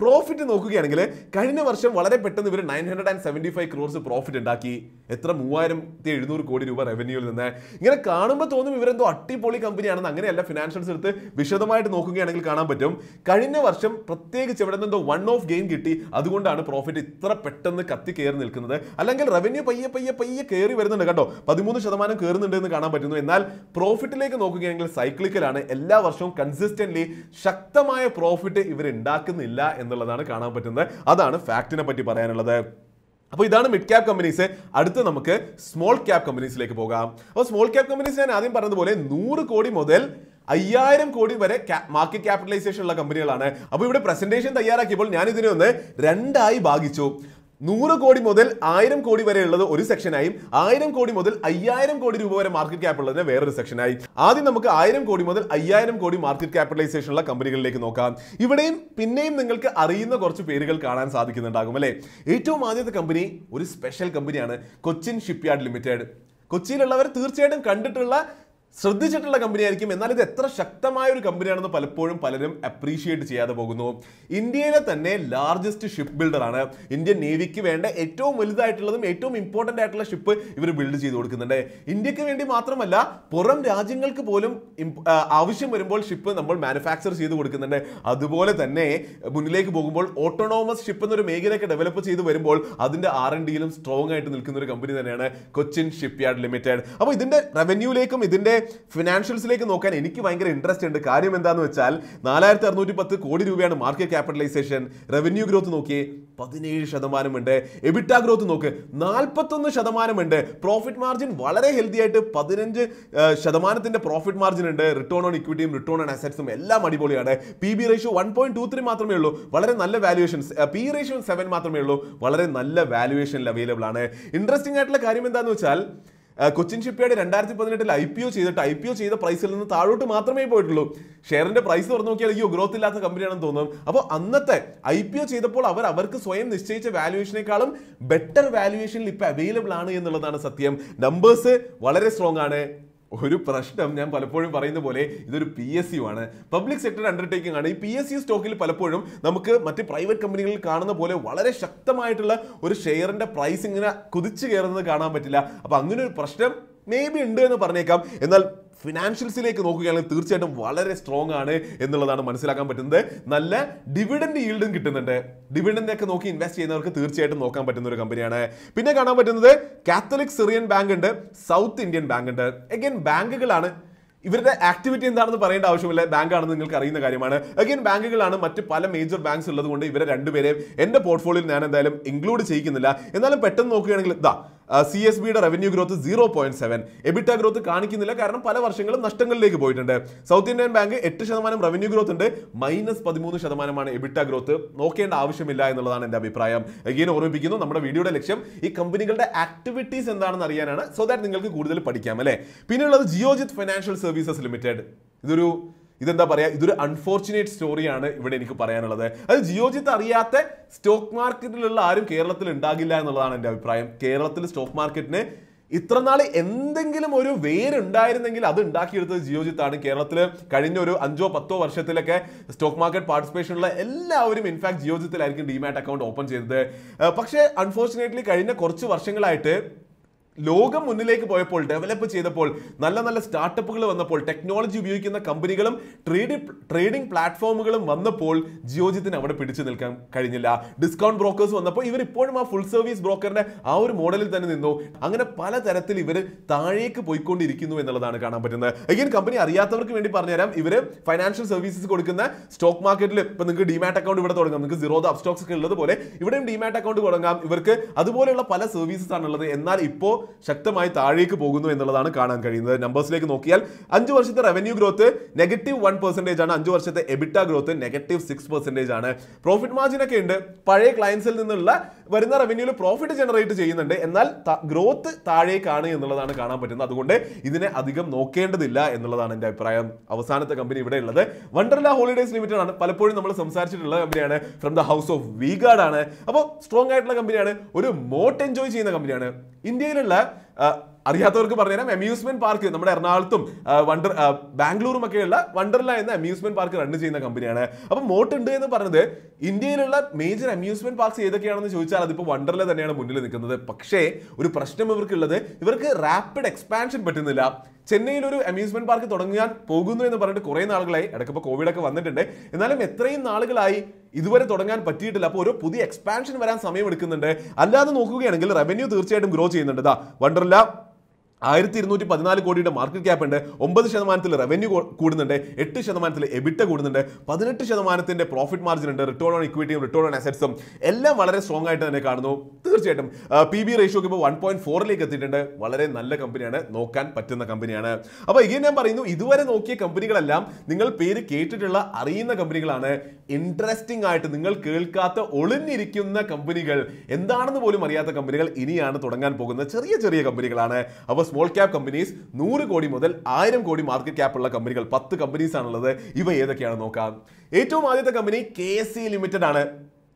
പ്രോഫിറ്റ് നോക്കുകയാണെങ്കിൽ കഴിഞ്ഞ വർഷം വളരെ പെട്ടെന്ന് ഇവർ nine hundred and seventy five crores profit ഉണ്ടാക്കി എത്ര മൂവായിരത്തി എഴുന്നൂറ് കോടി രൂപ റവന്യൂ നിന്ന് ഇങ്ങനെ കാണുമ്പോൾ തോന്നും ഇവരെന്തോ അട്ടിപ്പൊളി കമ്പനിയാണെന്ന് അങ്ങനെയല്ല ഫിനാൻഷ്യൽസ് എടുത്ത് വിശദമായിട്ട് നോക്കുകയാണെങ്കിൽ കാണാൻ പറ്റും കഴിഞ്ഞ വർഷം പ്രത്യേകിച്ച് ഇവിടെ നിന്നെന്തോ വൺ ഓഫ് ഗെയിൻ കിട്ടി അതുകൊണ്ടാണ് പ്രോഫിറ്റ് ഇത്ര പെട്ടെന്ന് കത്തി കയറി നിൽക്കുന്നത് അല്ലെങ്കിൽ റവന്യൂ പയ്യെ പയ്യെ പയ്യെ കയറി വരുന്നുണ്ട് കേട്ടോ പതിമൂന്ന് ശതമാനം കയറുന്നുണ്ട് എന്ന് കാണാൻ പറ്റുന്നു എന്നാൽ പ്രോഫിറ്റിലേക്ക് നോക്കുകയാണെങ്കിൽ സൈക്ലിക്കലാണ് എല്ലാ വർഷവും കൺസിസ്റ്റൻ്റ്ലി ശക്തമായ പ്രോഫിറ്റ് ഇവർ ഉണ്ടാക്കുന്നില്ല എന്നുള്ളതാണ് കാണാൻ പറ്റുന്നത് അതാണ് ഫാക്റ്റിനെ പറ്റി പറയാനുള്ളത് അപ്പോൾ ഇതാണ് മിഡ് ക്യാപ് കമ്പനീസ് അടുത്ത് നമുക്ക് സ്മോൾ ക്യാപ് കമ്പനീസിലേക്ക് പോകാം അപ്പോൾ സ്മോൾ ക്യാപ് കമ്പനീസ് ഞാൻ ആദ്യം പറഞ്ഞതുപോലെ നൂറ് കോടി മുതൽ അയ്യായിരം കോടി വരെ മാർക്കറ്റ് ക്യാപിറ്റലൈസേഷൻ ഉള്ള കമ്പനികളാണ് അപ്പോൾ ഇവിടെ പ്രസന്റേഷൻ തയ്യാറാക്കിയപ്പോൾ ഞാൻ ഇതിനെ ഒന്ന് രണ്ടായി ഭാഗിച്ചു നൂറ് കോടി മുതൽ ആയിരം കോടി വരെ ഉള്ളത് ഒരു സെക്ഷനായും ആയിരം കോടി മുതൽ അയ്യായിരം കോടി രൂപ വരെ മാർക്കറ്റ് ക്യാപ് ഉള്ളതിന് വേറൊരു സെക്ഷനായി ആദ്യം നമുക്ക് ആയിരം കോടി മുതൽ അയ്യായിരം കോടി മാർക്കറ്റ് ക്യാപിറ്റലൈസേഷൻ ഉള്ള കമ്പനികളിലേക്ക് നോക്കാം ഇവിടെയും പിന്നെയും നിങ്ങൾക്ക് അറിയുന്ന കുറച്ച് പേരുകൾ കാണാൻ സാധിക്കുന്നുണ്ടാകും അല്ലേ ഏറ്റവും ആദ്യത്തെ കമ്പനി ഒരു സ്പെഷ്യൽ കമ്പനിയാണ് കൊച്ചിൻ ഷിപ്പ്യാർഡ് ലിമിറ്റഡ് കൊച്ചിയിലുള്ളവർ തീർച്ചയായിട്ടും കണ്ടിട്ടുള്ള ശ്രദ്ധിച്ചിട്ടുള്ള കമ്പനിയായിരിക്കും എന്നാൽ ഇത് എത്ര ശക്തമായ ഒരു കമ്പനിയാണെന്ന് പലപ്പോഴും പലരും അപ്രീഷിയേറ്റ് ചെയ്യാതെ പോകുന്നു ഇന്ത്യയിലെ തന്നെ ലാർജസ്റ്റ് ഷിപ്പ് ബിൽഡറാണ് ഇന്ത്യൻ നേവിക്ക് വേണ്ട ഏറ്റവും വലുതായിട്ടുള്ളതും ഏറ്റവും ഇമ്പോർട്ടൻ്റ് ആയിട്ടുള്ള ഷിപ്പ് ഇവർ ബിൽഡ് ചെയ്ത് കൊടുക്കുന്നുണ്ട് ഇന്ത്യക്ക് വേണ്ടി മാത്രമല്ല പുറം രാജ്യങ്ങൾക്ക് പോലും ആവശ്യം വരുമ്പോൾ ഷിപ്പ് നമ്മൾ മാനുഫാക്ചർ ചെയ്ത് കൊടുക്കുന്നുണ്ട് അതുപോലെ തന്നെ മുന്നിലേക്ക് പോകുമ്പോൾ ഓട്ടോണോമസ് ഷിപ്പ് എന്നൊരു മേഖലയൊക്കെ ഡെവലപ്പ് ചെയ്ത് വരുമ്പോൾ അതിൻ്റെ ആർ എൻ ഡിയിലും സ്ട്രോങ് ആയിട്ട് നിൽക്കുന്ന ഒരു കമ്പനി തന്നെയാണ് കൊച്ചിൻ ഷിപ്പ് യാർഡ് ലിമിറ്റഡ് അപ്പോൾ ഇതിൻ്റെ റവന്യൂലേക്കും ഇതിൻ്റെ ഫിനാൻഷ്യൽസിലേക്ക് നോക്കാൻ എനിക്ക് ഭയങ്കര ഇൻട്രസ്റ്റ് ഉണ്ട് കാര്യം എന്താന്ന് വെച്ചാൽ നാലായിരത്തി അറുന്നൂറ്റി പത്ത് കോടി രൂപയാണ് മാർക്കറ്റ് ക്യാപിറ്റലൈസേഷൻ റവന്യൂ ഗ്രോത്ത് നോക്കിയേ പതിനേഴ് ശതമാനമുണ്ട് എബിറ്റ ഗ്രോത്ത് നോക്ക് നാൽപ്പത്തൊന്ന് ശതമാനമുണ്ട് പ്രോഫിറ്റ് മാർജിൻ വളരെ ഹെൽത്തി ആയിട്ട് പതിനഞ്ച് ശതമാനത്തിന്റെ പ്രോഫിറ്റ് മാർജിൻ ഉണ്ട് റിട്ടേൺ ഓൺ ഇക്വിറ്റിയും റിട്ടേൺ ഓൺ അസറ്റ്സും എല്ലാം അടിപൊളിയാണ് P B ratio one point two three മാത്രമേ ഉള്ളൂ വളരെ നല്ല വാല്യുവേഷൻസ് പി റേഷ്യോ സെവൻ മാത്രമേ ഉള്ളൂ വളരെ നല്ല വാല്യുവേഷൻ അവൈലബിൾ ആണ് ഇൻട്രസ്റ്റിംഗ് ആയിട്ടുള്ള കാര്യം എന്താണെന്ന് വെച്ചാൽ കൊച്ചിൻ ഷിപ്പ്യാർഡ് രണ്ടായിരത്തി പതിനെട്ടിൽ ഐ പി ഒ ചെയ്തിട്ട് ഐ പി ഒ ചെയ്ത പ്രൈസിൽ നിന്ന് താഴോട്ട് മാത്രമേ പോയിട്ടുള്ളൂ ഷെയറിന്റെ പ്രൈസ് തുറന്നു നോക്കിയാൽ അയ്യോ ഗ്രോത്ത് ഇല്ലാത്ത കമ്പനിയാണെന്ന് തോന്നും അപ്പോൾ അന്നത്തെ ഐ പി ഒ ചെയ്തപ്പോൾ അവർ അവർക്ക് സ്വയം നിശ്ചയിച്ച വാല്യുവേഷനേക്കാളും ബെറ്റർ വാല്യുവേഷനിൽ ഇപ്പൊ അവൈലബിൾ ആണ് എന്നുള്ളതാണ് സത്യം നമ്പേഴ്സ് വളരെ സ്ട്രോങ് ആണ് ഒരു പ്രശ്നം ഞാൻ പലപ്പോഴും പറയുന്ന പോലെ ഇതൊരു പി എസ് യു ആണ് പബ്ലിക് സെക്ടർ അണ്ടർടേക്കിംഗ് ആണ് ഈ പി എസ് സി സ്റ്റോക്കിൽ പലപ്പോഴും നമുക്ക് മറ്റ് പ്രൈവറ്റ് കമ്പനികളിൽ കാണുന്ന പോലെ വളരെ ശക്തമായിട്ടുള്ള ഒരു ഷെയറിൻ്റെ പ്രൈസിങ്ങിനെ കുതിച്ചു കയറുന്നത് കാണാൻ പറ്റില്ല അപ്പോൾ അങ്ങനെ ഒരു പ്രശ്നം മേ ബി ഉണ്ട് എന്ന് പറഞ്ഞേക്കാം എന്നാൽ ഫിനാൻഷ്യൽസിലേക്ക് നോക്കുകയാണെങ്കിൽ തീർച്ചയായിട്ടും വളരെ സ്ട്രോങ് ആണ് എന്നുള്ളതാണ് മനസ്സിലാക്കാൻ പറ്റുന്നത് നല്ല ഡിവിഡൻഡ് ഈൽഡും കിട്ടുന്നുണ്ട് ഡിവിഡൻഡിനൊക്കെ നോക്കി ഇൻവെസ്റ്റ് ചെയ്യുന്നവർക്ക് തീർച്ചയായിട്ടും നോക്കാൻ പറ്റുന്ന ഒരു കമ്പനിയാണ് പിന്നെ കാണാൻ പറ്റുന്നത് കാത്തലിക് സിറിയൻ ബാങ്ക് ഉണ്ട് സൗത്ത് ഇന്ത്യൻ ബാങ്ക് ഉണ്ട് എഗൈൻ ബാങ്കുകളാണ് ഇവരുടെ ആക്ടിവിറ്റി എന്താണെന്ന് പറയേണ്ട ആവശ്യമില്ല ബാങ്കാണെന്ന് നിങ്ങൾക്ക് അറിയുന്ന കാര്യമാണ് അഗൈൻ ബാങ്കുകളാണ് മറ്റ് പല മേജർ ബാങ്ക്സ് ഉള്ളതുകൊണ്ട് ഇവരെ രണ്ടുപേരെയും എൻ്റെ പോർട്ട്ഫോളിയോയിൽ ഞാൻ എന്തായാലും ഇൻക്ലൂഡ് ചെയ്യിക്കുന്നില്ല എന്നാലും പെട്ടെന്ന് നോക്കുകയാണെങ്കിൽ ഇതാ സി എസ് ബിയുടെ revenue growth zero point seven EBITDA growth കാണിക്കുന്നില്ല കാരണം പല വർഷങ്ങളും നഷ്ടങ്ങളിലേക്ക് പോയിട്ടുണ്ട് സൗത്ത് ഇന്ത്യൻ ബാങ്ക് എട്ട് ശതമാനം റവന്യൂ ഗ്രോത്ത് ഉണ്ട് മൈനസ് പതിമൂന്ന് ശതമാനമാണ് എബിറ്റ ഗ്രോത്ത് നോക്കേണ്ട ആവശ്യമില്ല എന്നുള്ളതാണ് എൻ്റെ അഭിപ്രായം അഗീൻ ഓർമ്മിപ്പിക്കുന്നു നമ്മുടെ വീഡിയോയുടെ ലക്ഷ്യം ഈ കമ്പനികളുടെ ആക്ടിവിറ്റീസ് എന്താണെന്ന് അറിയാനാണ് സോ ദാറ്റ് നിങ്ങൾക്ക് കൂടുതൽ പഠിക്കാം അല്ലേ പിന്നെയുള്ളത് ജിയോജിത് ഫിനാൻഷ്യൽ സർവീസസ് ലിമിറ്റഡ് ഇതൊരു ഇതെന്താ പറയുക ഇതൊരു അൺഫോർച്ചുനേറ്റ് സ്റ്റോറിയാണ് ഇവിടെ എനിക്ക് പറയാനുള്ളത് അത് ജിയോജിത്ത് അറിയാത്ത സ്റ്റോക്ക് മാർക്കറ്റിലുള്ള ആരും കേരളത്തിൽ ഉണ്ടാകില്ല എന്നുള്ളതാണ് എൻ്റെ അഭിപ്രായം കേരളത്തിൽ സ്റ്റോക്ക് മാർക്കറ്റിന് ഇത്ര നാൾ എന്തെങ്കിലും ഒരു വേരുണ്ടായിരുന്നെങ്കിൽ അത് ഉണ്ടാക്കിയെടുത്തത് ജിയോജിത്താണ് കേരളത്തിൽ കഴിഞ്ഞ ഒരു അഞ്ചോ പത്തോ വർഷത്തിലൊക്കെ സ്റ്റോക്ക് മാർക്കറ്റ് പാർട്ടിസിപ്പേഷൻ ഉള്ള എല്ലാവരും ഇൻഫാക്ട് ജിയോജിത്തിലായിരിക്കും ഡിമാറ്റ് അക്കൗണ്ട് ഓപ്പൺ ചെയ്തത് പക്ഷേ അൺഫോർച്ചുനേറ്റ്ലി കഴിഞ്ഞ കുറച്ച് വർഷങ്ങളായിട്ട് ലോകം മുന്നിലേക്ക് പോയപ്പോൾ ഡെവലപ്പ് ചെയ്തപ്പോൾ നല്ല നല്ല സ്റ്റാർട്ടപ്പുകൾ വന്നപ്പോൾ ടെക്നോളജി ഉപയോഗിക്കുന്ന കമ്പനികളും ട്രേഡ് ട്രേഡിംഗ് പ്ലാറ്റ്ഫോമുകളും വന്നപ്പോൾ ജിയോജിത്തിന് അവിടെ പിടിച്ചു നിൽക്കാൻ കഴിഞ്ഞില്ല ഡിസ്കൗണ്ട് ബ്രോക്കേഴ്സ് വന്നപ്പോൾ ഇവർ ഇപ്പോഴും ആ ഫുൾ സർവീസ് ബ്രോക്കറിന്റെ ആ ഒരു മോഡലിൽ തന്നെ നിന്നു അങ്ങനെ പലതരത്തിൽ ഇവർ താഴേക്ക് പോയിക്കൊണ്ടിരിക്കുന്നു എന്നുള്ളതാണ് കാണാൻ പറ്റുന്നത് അയ്യൻ കമ്പനി അറിയാത്തവർക്ക് വേണ്ടി പറഞ്ഞുതരാം ഇവർ ഫൈനാൻഷ്യൽ സർവീസസ് കൊടുക്കുന്ന സ്റ്റോക്ക് മാർക്കറ്റിൽ ഇപ്പോൾ നിങ്ങൾക്ക് ഡിമാറ്റ് അക്കൗണ്ട് ഇവിടെ തുടങ്ങാം നിങ്ങൾക്ക് സീറോദ അപ്സ്റ്റോക്സ് ഒക്കെ ഉള്ളതുപോലെ ഇവിടെയും ഡിമാറ്റ് അക്കൗണ്ട് തുടങ്ങാം ഇവർക്ക് അതുപോലെയുള്ള പല സർവീസസ് ആണുള്ളത് എന്നാൽ ഇപ്പോൾ ശക്തമായി താഴേക്ക് പോകുന്നു എന്നുള്ളതാണ് കാണാൻ കഴിയുന്നത് നമ്പേഴ്സിലേക്ക് നോക്കിയാൽ അഞ്ച് വർഷത്തെ revenue growth negative one percentage ആണ് അഞ്ച് വർഷത്തെ EBITDA growth negative six percentage ആണ് പ്രോഫിറ്റ് മാർജിൻ ഒക്കെ ഉണ്ട് പഴയ ക്ലയൻസിൽ നിന്നുള്ള വരുന്ന റവന്യൂവിൽ പ്രോഫിറ്റ് ജനറേറ്റ് ചെയ്യുന്നുണ്ട് എന്നാൽ ഗ്രോത്ത് താഴേക്കാണ് എന്നുള്ളതാണ് കാണാൻ പറ്റുന്നത് അതുകൊണ്ട് ഇതിനെ അധികം നോക്കേണ്ടതില്ല എന്നുള്ളതാണ് എൻ്റെ അഭിപ്രായം അവസാനത്തെ കമ്പനി ഇവിടെ ഉള്ളത് വണ്ടർല ഹോളിഡേസ് ലിമിറ്റഡ് ആണ് പലപ്പോഴും നമ്മൾ സംസാരിച്ചിട്ടുള്ള കമ്പനിയാണ് from the house of V Guard ആണ് അപ്പോൾ സ്ട്രോങ് ആയിട്ടുള്ള കമ്പനിയാണ് ഒരു മോട്ട് എൻജോയ് ചെയ്യുന്ന കമ്പനിയാണ് ഇന്ത്യയിലുള്ള നമ്മുടെ അറിയാത്തവർക്ക് പറഞ്ഞുതരാം അമ്യൂസ്മെന്റ് പാർക്ക് നമ്മുടെ എറണാകുളത്തും വണ്ടർ ബാംഗ്ലൂരും ഒക്കെയുള്ള വണ്ടർല എന്ന അമ്യൂസ്മെന്റ് പാർക്ക് റൺ ചെയ്യുന്ന കമ്പനിയാണ് മോട്ട് ഉണ്ട് എന്ന് പറഞ്ഞത് ഇന്ത്യയിലുള്ള മേജർ അമ്യൂസ്മെന്റ് പാർക്ക്സ് ഏതൊക്കെയാണെന്ന് ചോദിച്ചാൽ അതിപ്പോൾ വണ്ടർല തന്നെയാണ് മുന്നിൽ നിൽക്കുന്നത് പക്ഷേ ഒരു പ്രശ്നം ഇവർക്കുള്ളത് ഇവർക്ക് റാപ്പിഡ് എക്സ്പാൻഷൻ പറ്റുന്നില്ല ചെന്നൈയിൽ ഒരു അമ്യൂസ്മെന്റ് പാർക്ക് തുടങ്ങാൻ പോകുന്നു എന്ന് പറഞ്ഞിട്ട് കുറേ നാളുകളായി ഇടയ്ക്കിപ്പോൾ കോവിഡൊക്കെ വന്നിട്ടുണ്ട് എന്നാലും എത്രയും നാളുകളായി ഇതുവരെ തുടങ്ങാൻ പറ്റിയിട്ടില്ല അപ്പോൾ ഒരു പുതിയ എക്സ്പാൻഷൻ വരാൻ സമയമെടുക്കുന്നുണ്ട് അല്ലാതെ നോക്കുകയാണെങ്കിൽ റവന്യൂ തീർച്ചയായിട്ടും ഗ്രോ ചെയ്യുന്നുണ്ട് ഇതാ വണ്ടർല ആയിരത്തി ഇരുന്നൂറ്റി പതിനാല് കോടിയുടെ മാർക്കറ്റ് ക്യാപ്പ് ഉണ്ട് ഒമ്പത് ശതമാനത്തിൽ റവന്യൂ കൂടുന്നുണ്ട് എട്ട് ശതമാനത്തിൽ എബിറ്റ കൂടുന്നുണ്ട് പതിനെട്ട് ശതമാനത്തിൻ്റെ പ്രോഫിറ്റ് മാർജിൻ ഉണ്ട് റിട്ടേൺ ഓൺ ഇക്വിറ്റിയും റിട്ടേൺ ഓൺ അസറ്റ്സും എല്ലാം വളരെ സ്ട്രോങ് ആയിട്ട് തന്നെ കാണുന്നു തീർച്ചയായിട്ടും പി ബി റേഷ്യോക്ക് ഇപ്പോൾ വൺ പോയിന്റ് ഫോറിലേക്ക് എത്തിയിട്ടുണ്ട് വളരെ നല്ല കമ്പനിയാണ് നോക്കാൻ പറ്റുന്ന കമ്പനിയാണ് അപ്പോൾ ഇങ്ങനെ ഞാൻ പറയുന്നു ഇതുവരെ നോക്കിയ കമ്പനികളെല്ലാം നിങ്ങൾ പേര് കേട്ടിട്ടുള്ള അറിയുന്ന കമ്പനികളാണ് ഇൻട്രസ്റ്റിംഗ് ആയിട്ട് നിങ്ങൾ കേൾക്കാത്ത ഒളിഞ്ഞിരിക്കുന്ന കമ്പനികൾ എന്താണെന്ന് പോലും അറിയാത്ത കമ്പനികൾ ഇനിയാണ് തുടങ്ങാൻ പോകുന്ന ചെറിയ ചെറിയ കമ്പനികളാണ് അപ്പോൾ സ്മോൾ ക്യാപ് കമ്പനീസ് നൂറ് കോടി മുതൽ ആയിരം കോടി മാർക്കറ്റ് ക്യാപ്പ് ഉള്ള കമ്പനികൾ പത്ത് കമ്പനീസ് ആണുള്ളത് ഇവ ഏതൊക്കെയാണ് നോക്കാം ഏറ്റവും ആദ്യത്തെ കമ്പനി കെ സി ലിമിറ്റഡ് ആണ്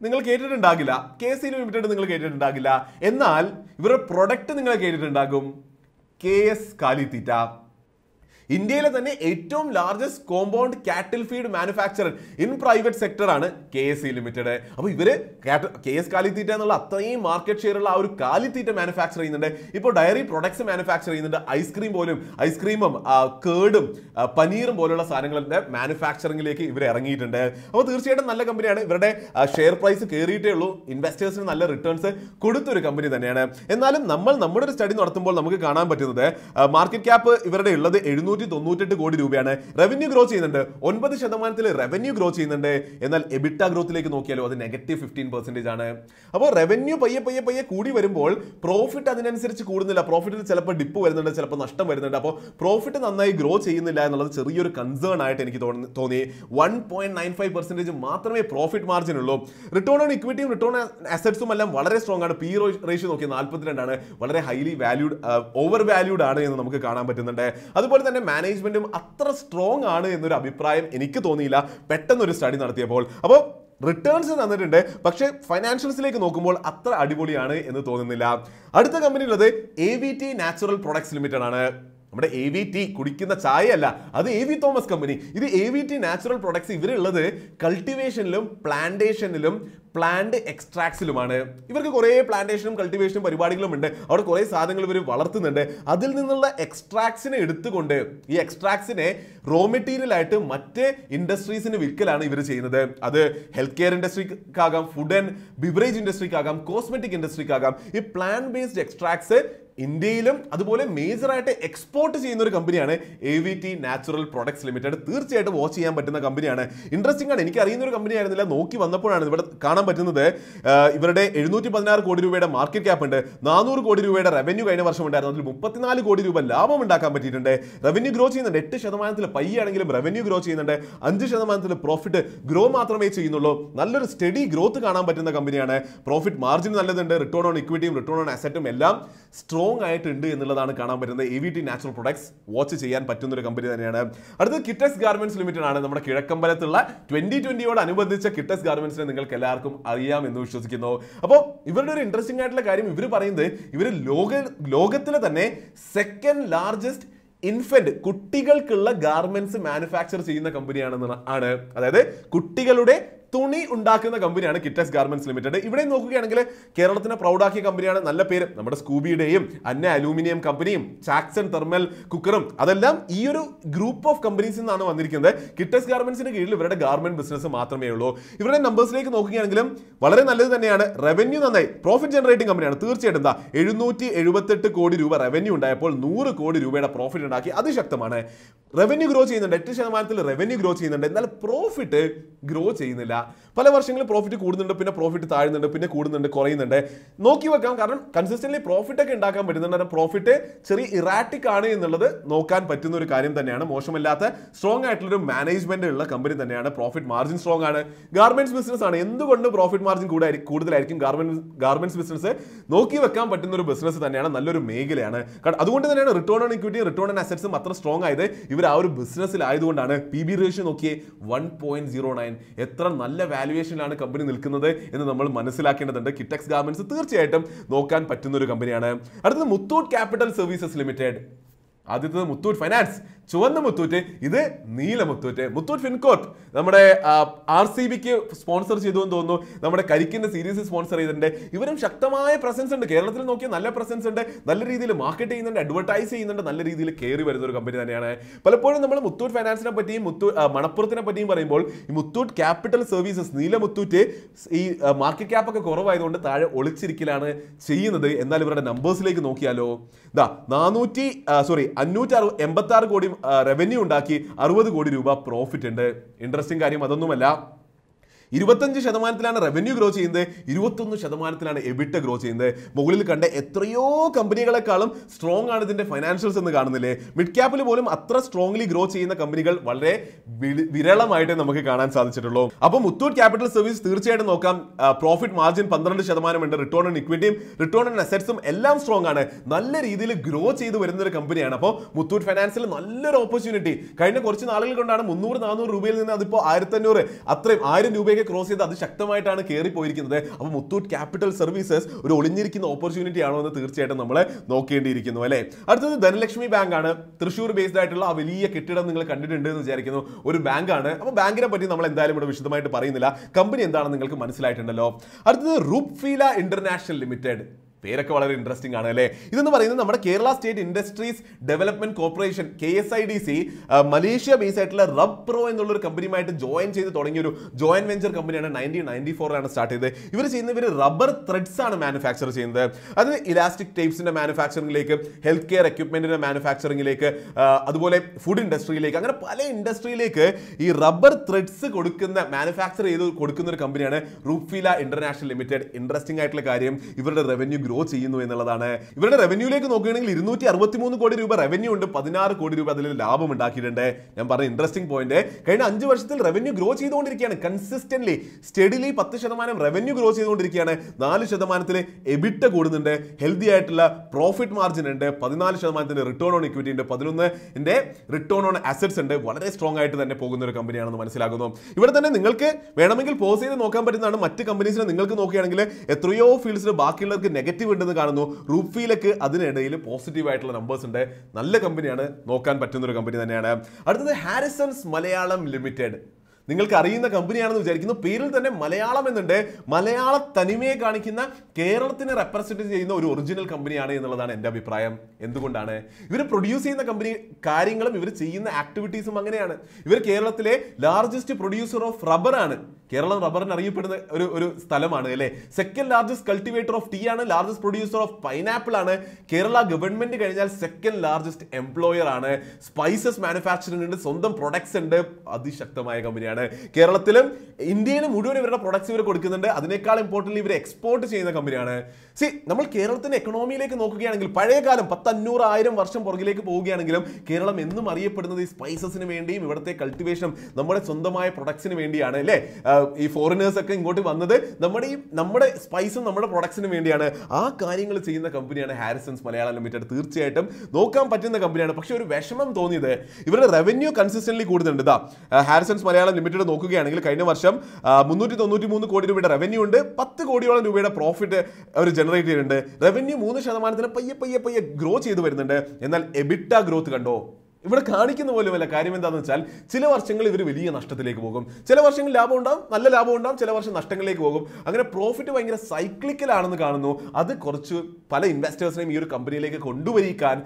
നിങ്ങൾ കേട്ടിട്ടുണ്ടാകില്ല കെ സി ലിമിറ്റഡ് നിങ്ങൾ കേട്ടിട്ടുണ്ടാകില്ല എന്നാൽ ഇവരുടെ പ്രൊഡക്റ്റ് നിങ്ങൾ കേട്ടിട്ടുണ്ടാകും കെ എസ് കാലിത്തീറ്റ ഇന്ത്യയിലെ തന്നെ ഏറ്റവും largest compound cattle feed manufacturer in private സെക്ടറാണ് കെ എസ് സി ലിമിറ്റഡ് അപ്പോൾ ഇവർ കെ എസ് കാലിത്തീറ്റ എന്നുള്ള അത്രയും മാർക്കറ്റ് ഷെയർ ഉള്ള ആ ഒരു കാലിത്തീറ്റ മാനുഫാക്ചർ ചെയ്യുന്നുണ്ട് ഇപ്പോൾ ഡയറി പ്രൊഡക്ട്സ് മാനുഫാക്ചർ ചെയ്യുന്നുണ്ട് ഐസ്ക്രീം പോലും ഐസ്ക്രീമും കേടും പനീറും പോലുള്ള സാധനങ്ങളുടെ മാനുഫാക്ചറിംഗിലേക്ക് ഇവർ ഇറങ്ങിയിട്ടുണ്ട് അപ്പോൾ തീർച്ചയായിട്ടും നല്ല കമ്പനിയാണ് ഇവരുടെ ഷെയർ പ്രൈസ് കയറിയിട്ടേ ഉള്ളൂ ഇൻവെസ്റ്റേഴ്സിന് നല്ല റിട്ടേൺസ് കൊടുത്തൊരു കമ്പനി തന്നെയാണ് എന്നാലും നമ്മൾ നമ്മുടെ ഒരു സ്റ്റഡി നടത്തുമ്പോൾ നമുക്ക് കാണാൻ പറ്റുന്നത് മാർക്കറ്റ് ക്യാപ്പ് ഇവരുടെ ഉള്ളത് എഴുന്നൂറ്റി ഇരുന്നൂറ്റി തൊണ്ണൂറ്റെട്ട് കോടി രൂപയാണ് റവന്യൂ ഗ്രോ ചെയ്യുന്നുണ്ട് ഒൻപത് ശതമാനത്തിൽ റവന്യൂ ഗ്രോ ചെയ്യുന്നുണ്ട് എന്നാൽ എബിട്ട ഗ്രോത്തിലേക്ക് നോക്കിയാലോ അത് നെഗറ്റീവ് ഫിഫ്റ്റീൻ പെർസെന്റേജ് ആണ് അപ്പോൾ റവന്യൂ പയ്യെ പയ്യെ പയ്യെ കൂടി വരുമ്പോൾ പ്രോഫിറ്റ് അതിനനുസരിച്ച് കൂടുന്നില്ല പ്രോഫിറ്റിൽ ചിലപ്പോൾ ഡിപ്പ് വരുന്നുണ്ട് ചിലപ്പോൾ നഷ്ടം വരുന്നുണ്ട് അപ്പോൾ പ്രോഫിറ്റ് നന്നായി ഗ്രോ ചെയ്യുന്നില്ല എന്നുള്ളത് ചെറിയൊരു കൺസേൺ ആയിട്ട് എനിക്ക് തോന്നി one point nine five percentage മാത്രമേ പ്രോഫിറ്റ് മാർജിൻ ഉള്ളൂ റിട്ടേൺ ഓൺ ഇക്വിറ്റിയും റിട്ടേൺ ഓൺ അസറ്റ്സും എല്ലാം വളരെ സ്ട്രോങ് ആണ് പി റേഷ്യോ നോക്കിയാൽ നാൽപ്പത്തിരണ്ടാണ് വളരെ ഹൈലി വാല്യൂഡ് ഓവർ വാല്യൂഡ് ആണ് എന്ന് നമുക്ക് കാണാൻ പറ്റുന്നുണ്ട് അതുപോലെ തന്നെ മാനേജ്മെന്റും അത്ര സ്ട്രോങ് ആണ് എന്നൊരു അഭിപ്രായം എനിക്ക് തോന്നിയില്ല പെട്ടെന്നൊരു സ്റ്റഡി നടത്തിയപ്പോൾ അപ്പോൾ റിട്ടേൺസ് തന്നിട്ടുണ്ട് പക്ഷേ ഫൈനാൻഷ്യൽസിലേക്ക് നോക്കുമ്പോൾ അത്ര അടിപൊളിയാണ് എന്ന് തോന്നുന്നില്ല അടുത്ത ഉള്ളത് A V T natural products limited ആണ് നമ്മുടെ എ വി ടി കുടിക്കുന്ന ചായയല്ല അത് എ വി തോമസ് കമ്പനി ഇത് A V T natural products ഇവരുള്ളത് കൾട്ടിവേഷനിലും പ്ലാന്റേഷനിലും പ്ലാന്റ് എക്സ്ട്രാക്ട്സിലുമാണ് ഇവർക്ക് കുറേ പ്ലാന്റേഷനും കൾട്ടിവേഷനും പരിപാടികളും ഉണ്ട് അവിടെ കുറേ സാധനങ്ങൾ ഇവർ വളർത്തുന്നുണ്ട് അതിൽ നിന്നുള്ള എക്സ്ട്രാക്ട്സിനെ എടുത്തുകൊണ്ട് ഈ എക്സ്ട്രാക്ട്സിനെ റോ മെറ്റീരിയൽ ആയിട്ട് മറ്റ് ഇൻഡസ്ട്രീസിന് വിൽക്കലാണ് ഇവർ ചെയ്യുന്നത് അത് ഹെൽത്ത് കെയർ ഇൻഡസ്ട്രിക്കാകാം ഫുഡ് ആൻഡ് ബിവറേജ് ഇൻഡസ്ട്രിക്കാകാം കോസ്മെറ്റിക് ഇൻഡസ്ട്രിക്കാകാം ഈ പ്ലാന്റ് ബേസ്ഡ് എക്സ്ട്രാക്ട്സ് ഇന്ത്യയിലും അതുപോലെ മേജറായിട്ട് എക്സ്പോർട്ട് ചെയ്യുന്ന ഒരു കമ്പനിയാണ് A V T natural products limited തീർച്ചയായിട്ടും വാച്ച് ചെയ്യാൻ പറ്റുന്ന കമ്പനിയാണ് ഇൻട്രസ്റ്റിംഗ് ആണ് എനിക്ക് അറിയുന്ന ഒരു കമ്പനി ആയിരുന്നില്ല നോക്കി വന്നപ്പോഴാണ് ഇവിടെ കാണാൻ കാണാൻ പറ്റുന്നത് ഇവരുടെ എഴുന്നൂറ്റി പതിനാറ് കോടി രൂപയുടെ മാർക്കറ്റ് ക്യാപ്പ് ഉണ്ട് നാനൂറ് കോടി രൂപയുടെ റവന്യൂ കഴിഞ്ഞ വർഷം ഉണ്ടായിരുന്നു അതിൽ മുപ്പത്തിനാല് കോടി രൂപ ലാഭം ഉണ്ടാക്കാൻ പറ്റിയിട്ടുണ്ട് റവന്യൂ ഗ്രോ ചെയ്യുന്നുണ്ട് എട്ട് ശതമാനത്തിൽ പയ്യാണെങ്കിലും റവന്യൂ ഗ്രോ ചെയ്യുന്നുണ്ട് അഞ്ച് ശതമാനത്തിൽ പ്രോഫിറ്റ് ഗ്രോ മാത്രമേ ചെയ്യുന്നുള്ളൂ നല്ലൊരു സ്റ്റഡി ഗ്രോത്ത് കാണാൻ പറ്റുന്ന കമ്പനിയാണ് പ്രോഫിറ്റ് മാർജിൻ നല്ലതുണ്ട് റിട്ടേൺ ഓൺ ഇക്വിറ്റിയും റിട്ടേൺ ഓൺ അസറ്റും എല്ലാം സ്ട്രോങ് ആയിട്ടുണ്ട് എന്നുള്ളതാണ് കാണാൻ പറ്റുന്നത് A V T natural products watch ചെയ്യാൻ പറ്റുന്ന ഒരു കമ്പനി തന്നെയാണ് അടുത്തത് കിറ്റസ് ഗാർമെന്റ്സ് ലിമിറ്റഡ് ആണ് നമ്മുടെ കിഴക്കമ്പലത്തുള്ള ട്വന്റി ട്വന്റിയോട് അനുബന്ധിച്ച കിറ്റസ് ഗാർമെന്റ്സിനെ നിങ്ങൾക്ക് എല്ലാവർക്കും എല്ലാവർക്കും അറിയാം എന്ന് വിശ്വസിക്കുന്നു അപ്പോൾ ഇവരുടെ ഒരു ഇൻട്രസ്റ്റിംഗ് ആയിട്ടുള്ള കാര്യം ഇവർ പറയുന്നത് ഇവർ ലോക ലോകത്തിലെ തന്നെ സെക്കൻഡ് ലാർജസ്റ്റ് ഇൻഫന്റ് കുട്ടികൾക്കുള്ള ഗാർമെന്റ്സ് മാനുഫാക്ചർ ചെയ്യുന്ന കമ്പനിയാണെന്ന് ആണ് അതായത് കുട്ടികളുടെ തുണി ഉണ്ടാക്കുന്ന കമ്പനിയാണ് കിറ്റസ് ഗാർമെന്റ്സ് ലിമിറ്റഡ് ഇവിടെ നോക്കുകയാണെങ്കിൽ കേരളത്തിനെ പ്രൗഡാക്കിയ കമ്പനിയാണ് നല്ല പേര് നമ്മുടെ സ്കൂബിയുടെയും അന്ന അലൂമിനിയം കമ്പനിയും ചാക്സൺ തെർമൽ കുക്കറും അതെല്ലാം ഈ ഒരു ഗ്രൂപ്പ് ഓഫ് കമ്പനീസിൽ നിന്നാണ് വന്നിരിക്കുന്നത് കിറ്റസ് ഗാർമെന്റ്സിന് കീഴിൽ ഇവരുടെ ഗാർമെന്റ് ബിസിനസ് മാത്രമേ ഉള്ളൂ ഇവരുടെ നമ്പേഴ്സിലേക്ക് നോക്കുകയാണെങ്കിലും വളരെ നല്ലത് തന്നെയാണ് റവന്യൂ നന്നായി പ്രോഫിറ്റ് ജനറേറ്റിംഗ് കമ്പനിയാണ് തീർച്ചയായിട്ടും എന്താ എഴുന്നൂറ്റി എഴുപത്തെട്ട് കോടി രൂപ റവന്യൂ ഉണ്ടായപ്പോൾ നൂറ് കോടി രൂപയുടെ പ്രോഫിറ്റ് ഉണ്ടാക്കി അതിശക്തമാണ് റവന്യൂ ഗ്രോ ചെയ്യുന്നുണ്ട് എട്ട് ശതമാനത്തിൽ റവന്യൂ ഗ്രോ ചെയ്യുന്നുണ്ട് എന്നാൽ പ്രോഫിറ്റ് ഗ്രോ ചെയ്യുന്നില്ല പല വർഷങ്ങളിൽ പ്രോഫിറ്റ് കൂടുന്നുണ്ട് പിന്നെ പ്രോഫിറ്റ് താഴുന്നുണ്ട് പിന്നെ കൂടുന്നുണ്ട് കുറയുന്നുണ്ട് നോക്കി വെക്കാം കാരണം കൺസിസ്റ്റന്റ് പ്രോഫിറ്റ് ഒക്കെ ഉണ്ടാക്കാൻ പറ്റുന്നുണ്ട് പ്രോഫിറ്റ് ചെറിയ ഇറാറ്റിക് ആണ് എന്നുള്ളത് നോക്കാൻ പറ്റുന്ന ഒരു കാര്യം തന്നെയാണ് മോശമല്ലാത്ത സ്ട്രോങ് ആയിട്ടുള്ള ഒരു മാനേജ്മെന്റ് ഉള്ള കമ്പനി തന്നെയാണ് പ്രോഫിറ്റ് മാർജിൻ സ്ട്രോങ് ആണ് ഗാർമെന്റ്സ് ബിസിനസ് ആണ് എന്തുകൊണ്ട് പ്രോഫിറ്റ് മാർജിൻ കൂടുതലായിരിക്കും ഗാർമെന്റ് ഗാർമെന്റ്സ് ബിസിനസ് നോക്കി വെക്കാൻ പറ്റുന്ന ഒരു ബിസിനസ് തന്നെയാണ് നല്ലൊരു മേഖലയാണ് അതുകൊണ്ട് തന്നെയാണ് return on equity return on അസറ്റ്സും അത്ര സ്ട്രോങ് ആയത് ഇവർ ആ ഒരു ബിസിനസ്സിലായതുകൊണ്ടാണ് പി ബി റേഷ്യോ നോക്കിയേ വൺ പോയിന്റ് സീറോ നയൻ എത്ര നല്ല നല്ല വാല്യുവേഷനിലാണ് കമ്പനി നിൽക്കുന്നത് എന്ന് നമ്മൾ മനസ്സിലാക്കേണ്ടതുണ്ട് കിറ്റക്സ് ഗാർമെന്റ്സ് തീർച്ചയായിട്ടും നോക്കാൻ പറ്റുന്ന ഒരു കമ്പനിയാണ് അടുത്തത് മുത്തൂട്ട് ക്യാപിറ്റൽ സർവീസസ് ലിമിറ്റഡ് ആദ്യത്തത് മുത്തൂറ്റ് ഫൈനാൻസ് ചുവന്ന മുത്തൂറ്റ് ഇത് നീല മുത്തൂറ്റ് മുത്തൂറ്റ് ഫിൻകോർപ്പ് നമ്മുടെ ആർ സി ബിക്ക് സ്പോൺസർ ചെയ്തു എന്ന് തോന്നുന്നു നമ്മുടെ കരിക്കിന്റെ സീരീസ് സ്പോൺസർ ചെയ്തിട്ടുണ്ട് ഇവരും ശക്തമായ പ്രസൻസ് ഉണ്ട് കേരളത്തിൽ നോക്കിയാൽ നല്ല പ്രസൻസ് ഉണ്ട് നല്ല രീതിയിൽ മാർക്കറ്റ് ചെയ്യുന്നുണ്ട് അഡ്വർടൈസ് ചെയ്യുന്നുണ്ട് നല്ല രീതിയിൽ കയറി വരുന്ന ഒരു കമ്പനി തന്നെയാണ് പലപ്പോഴും നമ്മൾ മുത്തൂറ്റ് ഫൈനാൻസിനെ പറ്റിയും മുത്തു മണപ്പുറത്തിനെ പറ്റിയും പറയുമ്പോൾ ഈ മുത്തൂട്ട് ക്യാപിറ്റൽ സർവീസസ് നീല മുത്തൂറ്റ് ഈ മാർക്കറ്റ് ക്യാപ്പൊക്കെ കുറവായതുകൊണ്ട് താഴെ ഒളിച്ചിരിക്കലാണ് ചെയ്യുന്നത് എന്നാൽ ഇവരുടെ നമ്പേഴ്സിലേക്ക് നോക്കിയാലോ ഇതാ നാനൂറ്റി സോറി അഞ്ഞൂറ്റി അറു എൺപത്തി ആറ് കോടി റവന്യൂ ഉണ്ടാക്കി അറുപത് കോടി രൂപ പ്രോഫിറ്റ് ഉണ്ട് ഇൻട്രസ്റ്റിംഗ് കാര്യം അതൊന്നുമല്ല ഇരുപത്തഞ്ച് ശതമാനത്തിലാണ് റവന്യൂ ഗ്രോ ചെയ്യുന്നത് ഇരുപത്തൊന്ന് ശതമാനത്തിലാണ് എബിറ്റ ഗ്രോ ചെയ്യുന്നത് മുകളിൽ കണ്ട എത്രയോ കമ്പനികളെക്കാളും സ്ട്രോങ് ആണ് ഇതിന്റെ ഫൈനാൻഷ്യൽസ് എന്ന് കാണുന്നില്ലേ മിഡ് ക്യാപ്പിൽ പോലും അത്ര സ്ട്രോങ്ലി ഗ്രോ ചെയ്യുന്ന കമ്പനികൾ വളരെ വിരളമായിട്ട് നമുക്ക് കാണാൻ സാധിച്ചിട്ടുള്ളൂ അപ്പോൾ മുത്തൂട്ട് ക്യാപിറ്റൽ സർവീസ് തീർച്ചയായിട്ടും നോക്കാം പ്രോഫിറ്റ് മാർജിൻ പന്ത്രണ്ട് ശതമാനമുണ്ട് റിട്ടേൺ ഓൺ ഇക്വിറ്റിയും റിട്ടേൺ ഓൺ അസറ്റ്സും എല്ലാം സ്ട്രോങ് ആണ് നല്ല രീതിയിൽ ഗ്രോ ചെയ്ത് വരുന്ന ഒരു കമ്പനിയാണ് അപ്പോൾ മുത്തൂട്ട് ഫൈനാൻസിൽ നല്ലൊരു ഓപ്പർച്യൂണിറ്റി കഴിഞ്ഞ കുറച്ച് നാളുകൾ കൊണ്ടാണ് മുന്നൂറ് നാനൂറ് രൂപയിൽ നിന്ന് അതിപ്പോൾ ആയിരത്തി അഞ്ഞൂറ് അത്രയും ആയിരം രൂപയൊക്കെ താഴേക്ക് ക്രോസ് ചെയ്ത് അത് ശക്തമായിട്ടാണ് കയറി പോയിരിക്കുന്നത് അപ്പോൾ മുത്തൂട്ട് ക്യാപിറ്റൽ സർവീസസ് ഒരു ഒളിഞ്ഞിരിക്കുന്ന ഓപ്പർച്യൂണിറ്റി ആണോ എന്ന് തീർച്ചയായിട്ടും നമ്മൾ നോക്കേണ്ടിയിരിക്കുന്നു അല്ലേ അടുത്തത് ധനലക്ഷ്മി ബാങ്ക് ആണ് തൃശ്ശൂർ ബേസ്ഡ് ആയിട്ടുള്ള ആ വലിയ കെട്ടിടം നിങ്ങൾ കണ്ടിട്ടുണ്ട് എന്ന് വിചാരിക്കുന്നു ഒരു ബാങ്കാണ് അപ്പോൾ ബാങ്കിനെ പറ്റി നമ്മൾ എന്തായാലും ഇവിടെ വിശദമായിട്ട് പറയുന്നില്ല കമ്പനി എന്താണെന്ന് നിങ്ങൾക്ക് മനസ്സിലായിട്ടുണ്ടല്ലോ അടുത്തത് റൂപ്ഫീല ഇന്റർനാഷണൽ ലിമിറ്റഡ് പേരൊക്കെ വളരെ ഇൻട്രസ്റ്റിംഗ് ആണ് അല്ലേ ഇതെന്ന് പറയുന്നത് നമ്മുടെ Kerala state industries development corporation K S I D C Malaysia base ആയിട്ടുള്ള റബ് പ്രോ എന്നുള്ളൊരു കമ്പനിയുമായിട്ട് ജോയിൻ ചെയ്ത് തുടങ്ങിയ ഒരു ജോയിൻ വെഞ്ചർ കമ്പനിയാണ് നയൻറ്റീൻ നയൻറ്റി ഫോറിലാണ് സ്റ്റാർട്ട് ചെയ്തത് ഇവർ ചെയ്യുന്ന ഇവർ റബ്ബർ ത്രെഡ്സ് ആണ് മാനുഫാക്ചർ ചെയ്യുന്നത് അത് ഇലാസ്റ്റിക് ടൈപ്സിന്റെ മാനുഫാക്ചറിംഗിലേക്ക് ഹെൽത്ത് കെയർ എക്യുപ്മെന്റിന്റെ മാനുഫാക്ചറിംഗിലേക്ക് അതുപോലെ ഫുഡ് ഇൻഡസ്ട്രിയിലേക്ക് അങ്ങനെ പല ഇൻഡസ്ട്രിയിലേക്ക് ഈ റബ്ബർ ത്രെഡ്സ് കൊടുക്കുന്ന മാനുഫാക്ചർ ചെയ്ത് കൊടുക്കുന്ന ഒരു കമ്പനിയാണ് റൂഫീല ഇന്റർനാഷണൽ ലിമിറ്റഡ് ഇൻട്രസ്റ്റിംഗ് ആയിട്ടുള്ള കാര്യം ഇവരുടെ റവന്യൂ ഗ്രോ ചെയ്യുന്നു എന്നുള്ളതാണ് ഇവരുടെ റവന്യൂലേക്ക് നോക്കുകയാണെങ്കിൽ ഇരുന്നൂറ്റി അറുപത്തി മൂന്ന് കോടി രൂപ റവന്യൂ ഉണ്ട് പതിനാറ് കോടി രൂപ അതിൽ ലാഭം ഉണ്ടാക്കിയിട്ടുണ്ട് ഞാൻ പറഞ്ഞ ഇൻട്രസ്റ്റിംഗ് പോയിന്റ് കഴിഞ്ഞ അഞ്ച് വർഷത്തിൽ റവന്യൂ ഗ്രോ ചെയ്തുകൊണ്ടിരിക്കുകയാണ് കൺസിസ്റ്റന്റ്ലി സ്റ്റഡിലി പത്ത് ശതമാനം റവന്യൂ ഗ്രോ ചെയ്തുകൊണ്ടിരിക്കുകയാണ് നാല് ശതമാനത്തിൽ എബിറ്റ കൂടുന്നുണ്ട് ഹെൽത്തി ആയിട്ടുള്ള പ്രോഫിറ്റ് മാർജിൻ ഉണ്ട് പതിനാല് ശതമാനത്തിൻ്റെ റിട്ടേൺ ഓൺ ഇക്വിറ്റി ഉണ്ട് പതിനൊന്നിൻ്റെ റിട്ടേൺ ഓൺ അസറ്റ്സ് ഉണ്ട് വളരെ സ്ട്രോങ് ആയിട്ട് തന്നെ പോകുന്ന ഒരു കമ്പനിയാണെന്ന് മനസ്സിലാക്കുന്നു ഇവിടെ തന്നെ നിങ്ങൾക്ക് വേണമെങ്കിൽ പോസ് ചെയ്ത് നോക്കാൻ പറ്റുന്നതാണ് മറ്റ് കമ്പനീസിനെ നിങ്ങൾക്ക് നോക്കുകയാണെങ്കിൽ എത്രയോ ഫീൽഡ്സിൽ ബാക്കിയുള്ളവർക്ക് നെഗറ്റീവ് നെഗറ്റീവ് കാണുന്നു റുഫീലക്ക് അതിനിടയിൽ പോസിറ്റീവ് ആയിട്ടുള്ള നമ്പേഴ്സ് ഉണ്ട് നല്ല കമ്പനിയാണ് നോക്കാൻ പറ്റുന്ന ഒരു കമ്പനി തന്നെയാണ് അടുത്തത് ഹാരിസൺസ് മലയാളം ലിമിറ്റഡ് നിങ്ങൾക്ക് അറിയുന്ന കമ്പനിയാണെന്ന് വിചാരിക്കുന്നു പേരിൽ തന്നെ മലയാളം എന്നുണ്ട് മലയാള തനിമയെ കാണിക്കുന്ന കേരളത്തിനെ റെപ്രസെന്റ് ചെയ്യുന്ന ഒരു ഒറിജിനൽ കമ്പനിയാണ് എന്നുള്ളതാണ് എൻ്റെ അഭിപ്രായം എന്തുകൊണ്ടാണ് ഇവർ പ്രൊഡ്യൂസ് ചെയ്യുന്ന കമ്പനി കാര്യങ്ങളും ഇവർ ചെയ്യുന്ന ആക്ടിവിറ്റീസും അങ്ങനെയാണ് ഇവർ കേരളത്തിലെ ലാർജസ്റ്റ് പ്രൊഡ്യൂസർ ഓഫ് റബ്ബർ ആണ് കേരളം റബ്ബറിന് അറിയപ്പെടുന്ന ഒരു ഒരു സ്ഥലമാണ് അല്ലേ second largest cultivator of tea ആണ് ലാർജസ്റ്റ് പ്രൊഡ്യൂസർ ഓഫ് പൈനാപ്പിൾ ആണ് കേരള ഗവൺമെന്റ് കഴിഞ്ഞാൽ സെക്കൻഡ് ലാർജസ്റ്റ് എംപ്ലോയർ ആണ് സ്പൈസസ് മാനുഫാക്ചറിംഗ് ഉണ്ട് സ്വന്തം പ്രൊഡക്ട്സ് ഉണ്ട് അതിശക്തമായ കമ്പനിയാണ് കമ്പനിയാണ് കേരളത്തിലും ഇന്ത്യയിലും മുഴുവൻ ഇവരുടെ പ്രൊഡക്ട്സ് ഇവർ കൊടുക്കുന്നുണ്ട് അതിനേക്കാൾ ഇമ്പോർട്ടൻ്റ് ഇവർ എക്സ്പോർട്ട് ചെയ്യുന്ന കമ്പനിയാണ് സി നമ്മൾ കേരളത്തിൻ്റെ എക്കണോമിയിലേക്ക് നോക്കുകയാണെങ്കിൽ പഴയ കാലം പത്തഞ്ഞൂറ് ആയിരം വർഷം പുറകിലേക്ക് പോവുകയാണെങ്കിലും കേരളം എന്നും അറിയപ്പെടുന്നത് ഈ സ്പൈസസിന് വേണ്ടിയും ഇവിടുത്തെ കൾട്ടിവേഷനും നമ്മുടെ സ്വന്തമായ പ്രൊഡക്ട്സിന് വേണ്ടിയാണ് അല്ലേ ഈ ഫോറിനേഴ്സ് ഒക്കെ ഇങ്ങോട്ട് വന്നത് നമ്മുടെ ഈ നമ്മുടെ സ്പൈസും നമ്മുടെ പ്രൊഡക്ട്സിന് വേണ്ടിയാണ് ആ കാര്യങ്ങൾ ചെയ്യുന്ന കമ്പനിയാണ് ഹാരിസൺസ് മലയാളം ലിമിറ്റഡ് തീർച്ചയായിട്ടും നോക്കാൻ പറ്റുന്ന കമ്പനിയാണ് പക്ഷേ ഒരു വിഷമം തോന്നിയത് ഇവരുടെ റവന്യൂ കൺസിസ്റ്റൻ്റ്ലി കൂടുന്നുണ്ട് ഹാരിസൺസ് മലയാളം ലിമിറ്റഡ് നോക്കുകയാണെങ്കിൽ കഴിഞ്ഞ വർഷം മുന്നൂറ്റി തൊണ്ണൂറ്റി മൂന്ന് കോടി രൂപയുടെ റവന്യൂ ഉണ്ട് പത്ത് കോടിയോളം രൂപയുടെ പ്രോഫിറ്റ് അവർ ജനറേറ്റ് ചെയ്യുന്നുണ്ട് റവന്യൂ മൂന്ന് ശതമാനത്തിന് പയ്യെ പയ്യെ പയ്യെ ഗ്രോ ചെയ്തു വരുന്നുണ്ട് എന്നാൽ എബിറ്റ ഗ്രോത്ത് കണ്ടോ ഇവിടെ കാണിക്കുന്ന പോലുമല്ല കാര്യം എന്താണെന്ന് വെച്ചാൽ ചില വർഷങ്ങൾ ഇവർ വലിയ നഷ്ടത്തിലേക്ക് പോകും ചില വർഷങ്ങൾ ലാഭം ഉണ്ടാവും നല്ല ലാഭം ഉണ്ടാവും ചില വർഷം നഷ്ടങ്ങളിലേക്ക് പോകും അങ്ങനെ പ്രോഫിറ്റ് ഭയങ്കര സൈക്ലിക്കലാണെന്ന് കാണുന്നു അത് കുറച്ച് പല ഇൻവെസ്റ്റേഴ്സിനെയും ഈ ഒരു കമ്പനിയിലേക്ക് കൊണ്ടുവരിക്കാൻ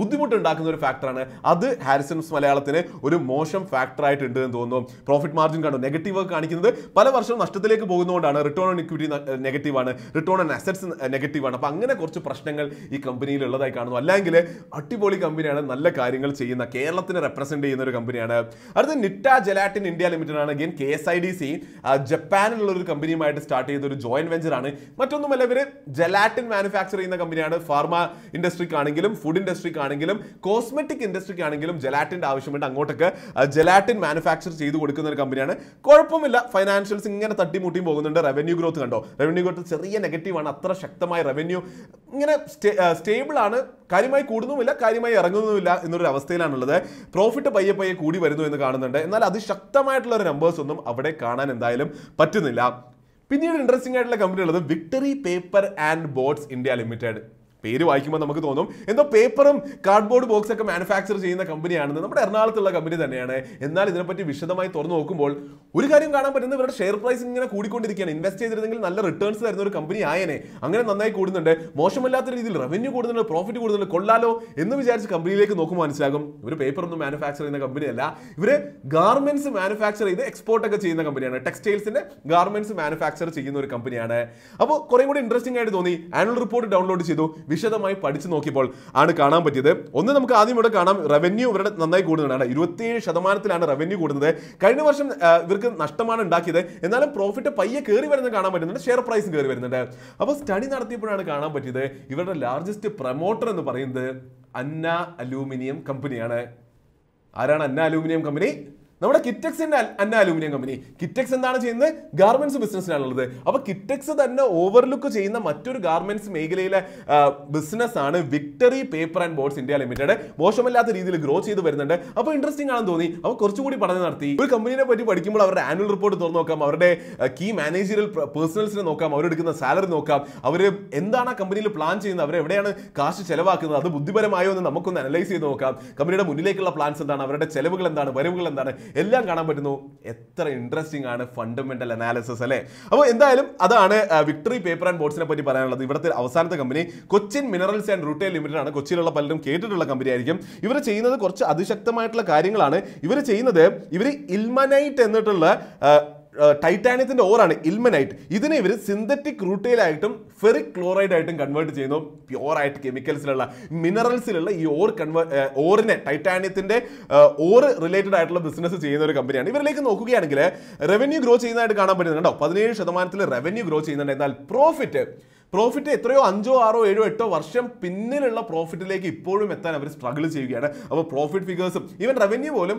ബുദ്ധിമുട്ടുണ്ടാക്കുന്ന ഒരു ഫാക്ടറാണ് അത് ഹാരിസൺസ് മലയാളത്തിന് ഒരു മോശം ഫാക്ടറായിട്ടുണ്ട് എന്ന് തോന്നുന്നു പ്രോഫിറ്റ് മാർജിൻ കാണും നെഗറ്റീവ് കാണിക്കുന്നത് പല വർഷവും നഷ്ടത്തിലേക്ക് പോകുന്നതുകൊണ്ടാണ് റിട്ടേൺ ഓൺ ഇക്വിറ്റി നെഗറ്റീവാണ് റിട്ടേൺ ഓൺ അസറ്റ്സ് നെഗറ്റീവാണ് അപ്പോൾ അങ്ങനെ കുറച്ച് പ്രശ്നങ്ങൾ ഈ കമ്പനിയിൽ ഉള്ളതായി കാണുന്നു അല്ലെങ്കിൽ അടിപൊളി കമ്പനിയാണ് നല്ല കാര്യങ്ങൾ ചെയ്യുന്ന കേരളത്തിന് റെപ്രസെന്റ് ചെയ്യുന്ന ഒരു കമ്പനിയാണ് അടുത്ത നിറ്റ ജലാറ്റിൻ ഇന്ത്യ ലിമിറ്റഡ് ആണ് again K S I D C ജപ്പാനിലുള്ള ഒരു കമ്പനിയുമായിട്ട് സ്റ്റാർട്ട് ചെയ്ത ഒരു ജോയിന്റ് വെഞ്ചർ ആണ് മറ്റൊന്നുമല്ല ഇവർ ജലാറ്റിൻ മാനുഫാക്ചർ ചെയ്യുന്ന കമ്പനിയാണ് ഫാർമ ആണെങ്കിലും ഫുഡ് ആണെങ്കിലും കോസ്മെറ്റിക് ആണെങ്കിലും ജലാറ്റിൻ്റെ ആവശ്യമുണ്ട് അങ്ങോട്ടൊക്കെ ജലാറ്റിൻ മാനുഫാക്ചർ ചെയ്ത് കൊടുക്കുന്ന ഒരു കമ്പനിയാണ് കുഴപ്പമില്ല ഫൈനാൻഷ്യൽസ് ഇങ്ങനെ തട്ടിമുട്ടിയും പോകുന്നുണ്ട് റവന്യൂ ഗ്രോത്ത് കണ്ടോ റവന്യൂ ഗ്രോത്ത് ചെറിയ നെഗറ്റീവാണ് അത്ര ശക്തമായ റവന്യൂ ഇങ്ങനെ ആണ് കാര്യമായി കൂടുന്നുമില്ല കാര്യമായി ഇറങ്ങുന്നുമില്ല എന്നൊരു അവസ്ഥയിലാണുള്ളത് പ്രോഫിറ്റ് പയ്യെ പയ്യെ കൂടി വരുന്നു എന്ന് കാണുന്നുണ്ട് എന്നാൽ അതിശക്തമായിട്ടുള്ള ഒരു നമ്പേഴ്സ് ഒന്നും അവിടെ കാണാൻ എന്തായാലും പറ്റുന്നില്ല പിന്നീട് ഇൻട്രസ്റ്റിംഗ് ആയിട്ടുള്ള കമ്പനി ഉള്ളത് victory paper and boards India limited പേര് വായിക്കുമ്പോൾ നമുക്ക് തോന്നും എന്തോ പേപ്പറും കാർഡ്ബോർഡ് ബോക്സ് ഒക്കെ മാനുഫാക്ചർ ചെയ്യുന്ന കമ്പനിയാണെന്ന് നമ്മുടെ എറണാകുളത്തുള്ള കമ്പനി തന്നെയാണ് എന്നാൽ ഇതിനെപ്പറ്റി വിശദമായി തുറന്നു നോക്കുമ്പോൾ ഒരു കാര്യം കാണാൻ പറ്റുന്നത് ഇവരുടെ ഷെയർ പ്രൈസ് ഇങ്ങനെ കൂടിക്കൊണ്ടിരിക്കുകയാണ് ഇൻവെസ്റ്റ് ചെയ്തിരുന്നെങ്കിൽ നല്ല റിട്ടേൺസ് തരുന്ന ഒരു കമ്പനി ആയനെ അങ്ങനെ നന്നായി കൂടുന്നുണ്ട് മോശമല്ലാത്ത രീതിയിൽ റവന്യൂ കൂടുന്നുണ്ട് പ്രോഫിറ്റ് കൂടുന്നുണ്ട് കൊള്ളാലോ എന്ന് വിചാരിച്ച് കമ്പനിയിലേക്ക് നോക്കുമ്പോൾ മനസ്സിലാകും ഇവർ പേപ്പർ ഒന്നും മാനുഫാക്ചർ ചെയ്യുന്ന കമ്പനിയല്ല ഇവർ ഗാർമെന്റ്സ് മാനുഫാക്ചർ ചെയ്ത് എക്സ്പോർട്ട് ഒക്കെ ചെയ്യുന്ന കമ്പനിയാണ് ടെക്സ്റ്റൈൽസിന്റെ ഗാർമെന്റ്സ് മാനുഫാക്ചർ ചെയ്യുന്ന ഒരു കമ്പനിയാണ് അപ്പോൾ കുറേ കൂടി ഇൻട്രസ്റ്റിംഗ് ആയിട്ട് തോന്നി ആനുവൽ റിപ്പോർട്ട് ഡൗൺലോഡ് ചെയ്തു വിശദമായി പഠിച്ചു നോക്കിയപ്പോൾ ആണ് കാണാൻ പറ്റിയത് ഒന്ന് നമുക്ക് ആദ്യം ഇവിടെ കാണാം റവന്യൂ ഇവരുടെ നന്നായി കൂടുന്നതാണ് ഇരുപത്തിയേഴ് ശതമാനത്തിലാണ് റവന്യൂ കൂടുന്നത് കഴിഞ്ഞ വർഷം ഇവർക്ക് നഷ്ടമാണ് ഉണ്ടാക്കിയത് എന്നാലും പ്രോഫിറ്റ് പയ്യെ കയറി വരുന്നത് കാണാൻ പറ്റുന്നുണ്ട് ഷെയർ പ്രൈസും കയറി വരുന്നുണ്ട് അപ്പോൾ സ്റ്റഡി നടത്തിയപ്പോഴാണ് കാണാൻ പറ്റിയത് ഇവരുടെ ലാർജസ്റ്റ് പ്രൊമോട്ടർ എന്ന് പറയുന്നത് അന്ന അലൂമിനിയം കമ്പനിയാണ് ആരാണ് അന്ന അലൂമിനിയം കമ്പനി നമ്മുടെ കിറ്റക്സിന്റെ അന്ന അലൂമിനിയം കമ്പനി കിറ്റക്സ് എന്താണ് ചെയ്യുന്നത് ഗാർമെന്റ്സ് ഉള്ളത് അപ്പോൾ കിറ്റക്സ് തന്നെ ഓവർലുക്ക് ചെയ്യുന്ന മറ്റൊരു ഗാർമെന്റ്സ് മേഖലയിലെ ബിസിനസ് ആണ് victory paper and boards India limited മോശമല്ലാത്ത രീതിയിൽ ഗ്രോ ചെയ്ത് വരുന്നുണ്ട് അപ്പോൾ ഇൻട്രസ്റ്റിംഗ് ആണെന്ന് തോന്നി അപ്പോൾ കുറച്ചുകൂടി പഠനം നടത്തി ഒരു കമ്പനിയെ പറ്റി പഠിക്കുമ്പോൾ അവരുടെ ആനുവൽ റിപ്പോർട്ട് തുറന്നു നോക്കാം അവരുടെ കീ മാനേജറിൽ പേഴ്സണൽസിനെ നോക്കാം അവരെടുക്കുന്ന സാലറി നോക്കാം അവർ എന്താണ് ആ കമ്പനിയിൽ പ്ലാൻ ചെയ്യുന്നത് അവർ എവിടെയാണ് കാശ് ചെലവാക്കുന്നത് അത് ബുദ്ധിപരമായോ എന്ന് നമുക്കൊന്ന് അനലൈസ് ചെയ്ത് നോക്കാം കമ്പനിയുടെ മുന്നിലേക്കുള്ള പ്ലാൻസ് എന്താണ് അവരുടെ ചെലവുകൾ എന്താണ് വരവുകൾ എന്താണ് എല്ലാം കാണാൻ പറ്റുന്നു എത്ര ഇൻട്രസ്റ്റിംഗ് ആണ് ഫണ്ടമെന്റൽ അനാലിസിസ് അല്ലേ അപ്പോൾ എന്തായാലും അതാണ് വിക്ടറി പേപ്പർ ആൻഡ് ബോർഡ്സിനെ പറ്റി പറയാനുള്ളത് ഇവിടുത്തെ അവസാനത്തെ company Cochin minerals and rutile limited ആണ് കൊച്ചിയിലുള്ള പലരും കേട്ടിട്ടുള്ള കമ്പനി ആയിരിക്കും ഇവർ ചെയ്യുന്നത് കുറച്ച് അതിശക്തമായിട്ടുള്ള കാര്യങ്ങളാണ് ഇവർ ചെയ്യുന്നത് ഇവർ ഇൽമനൈറ്റ് എന്നിട്ടുള്ള ടൈറ്റാനിയത്തിൻ്റെ ഓറാണ് ഇൽമനൈറ്റ് ഇതിനെ ഇവർ സിന്തറ്റിക് റൂട്ടയിലായിട്ടും ഫെറിക് ക്ലോറൈഡ് ആയിട്ടും കൺവേർട്ട് ചെയ്യുന്നു പ്യുവറായിട്ട് കെമിക്കൽസിലുള്ള മിനറൽസിലുള്ള ഈ ഓർ കൺവേ ഓറിനെ ടൈറ്റാനിയത്തിൻ്റെ ഓർ റിലേറ്റഡ് ആയിട്ടുള്ള ബിസിനസ് ചെയ്യുന്ന ഒരു കമ്പനിയാണ് ഇവരിലേക്ക് നോക്കുകയാണെങ്കിൽ റവന്യൂ ഗ്രോ ചെയ്യുന്നതായിട്ട് കാണാൻ പറ്റുന്നുണ്ടോ പതിനേഴ് ശതമാനത്തിൽ റവന്യൂ ഗ്രോ ചെയ്യുന്നുണ്ട് എന്നാൽ പ്രോഫിറ്റ് പ്രോഫിറ്റ് എത്രയോ അഞ്ചോ ആറോ ഏഴോ എട്ടോ വർഷം പിന്നിലുള്ള പ്രോഫിറ്റിലേക്ക് ഇപ്പോഴും എത്താൻ അവർ സ്ട്രഗിൾ ചെയ്യുകയാണ് അപ്പോൾ പ്രോഫിറ്റ് ഫിഗേഴ്സും ഈവൻ റവന്യൂ പോലും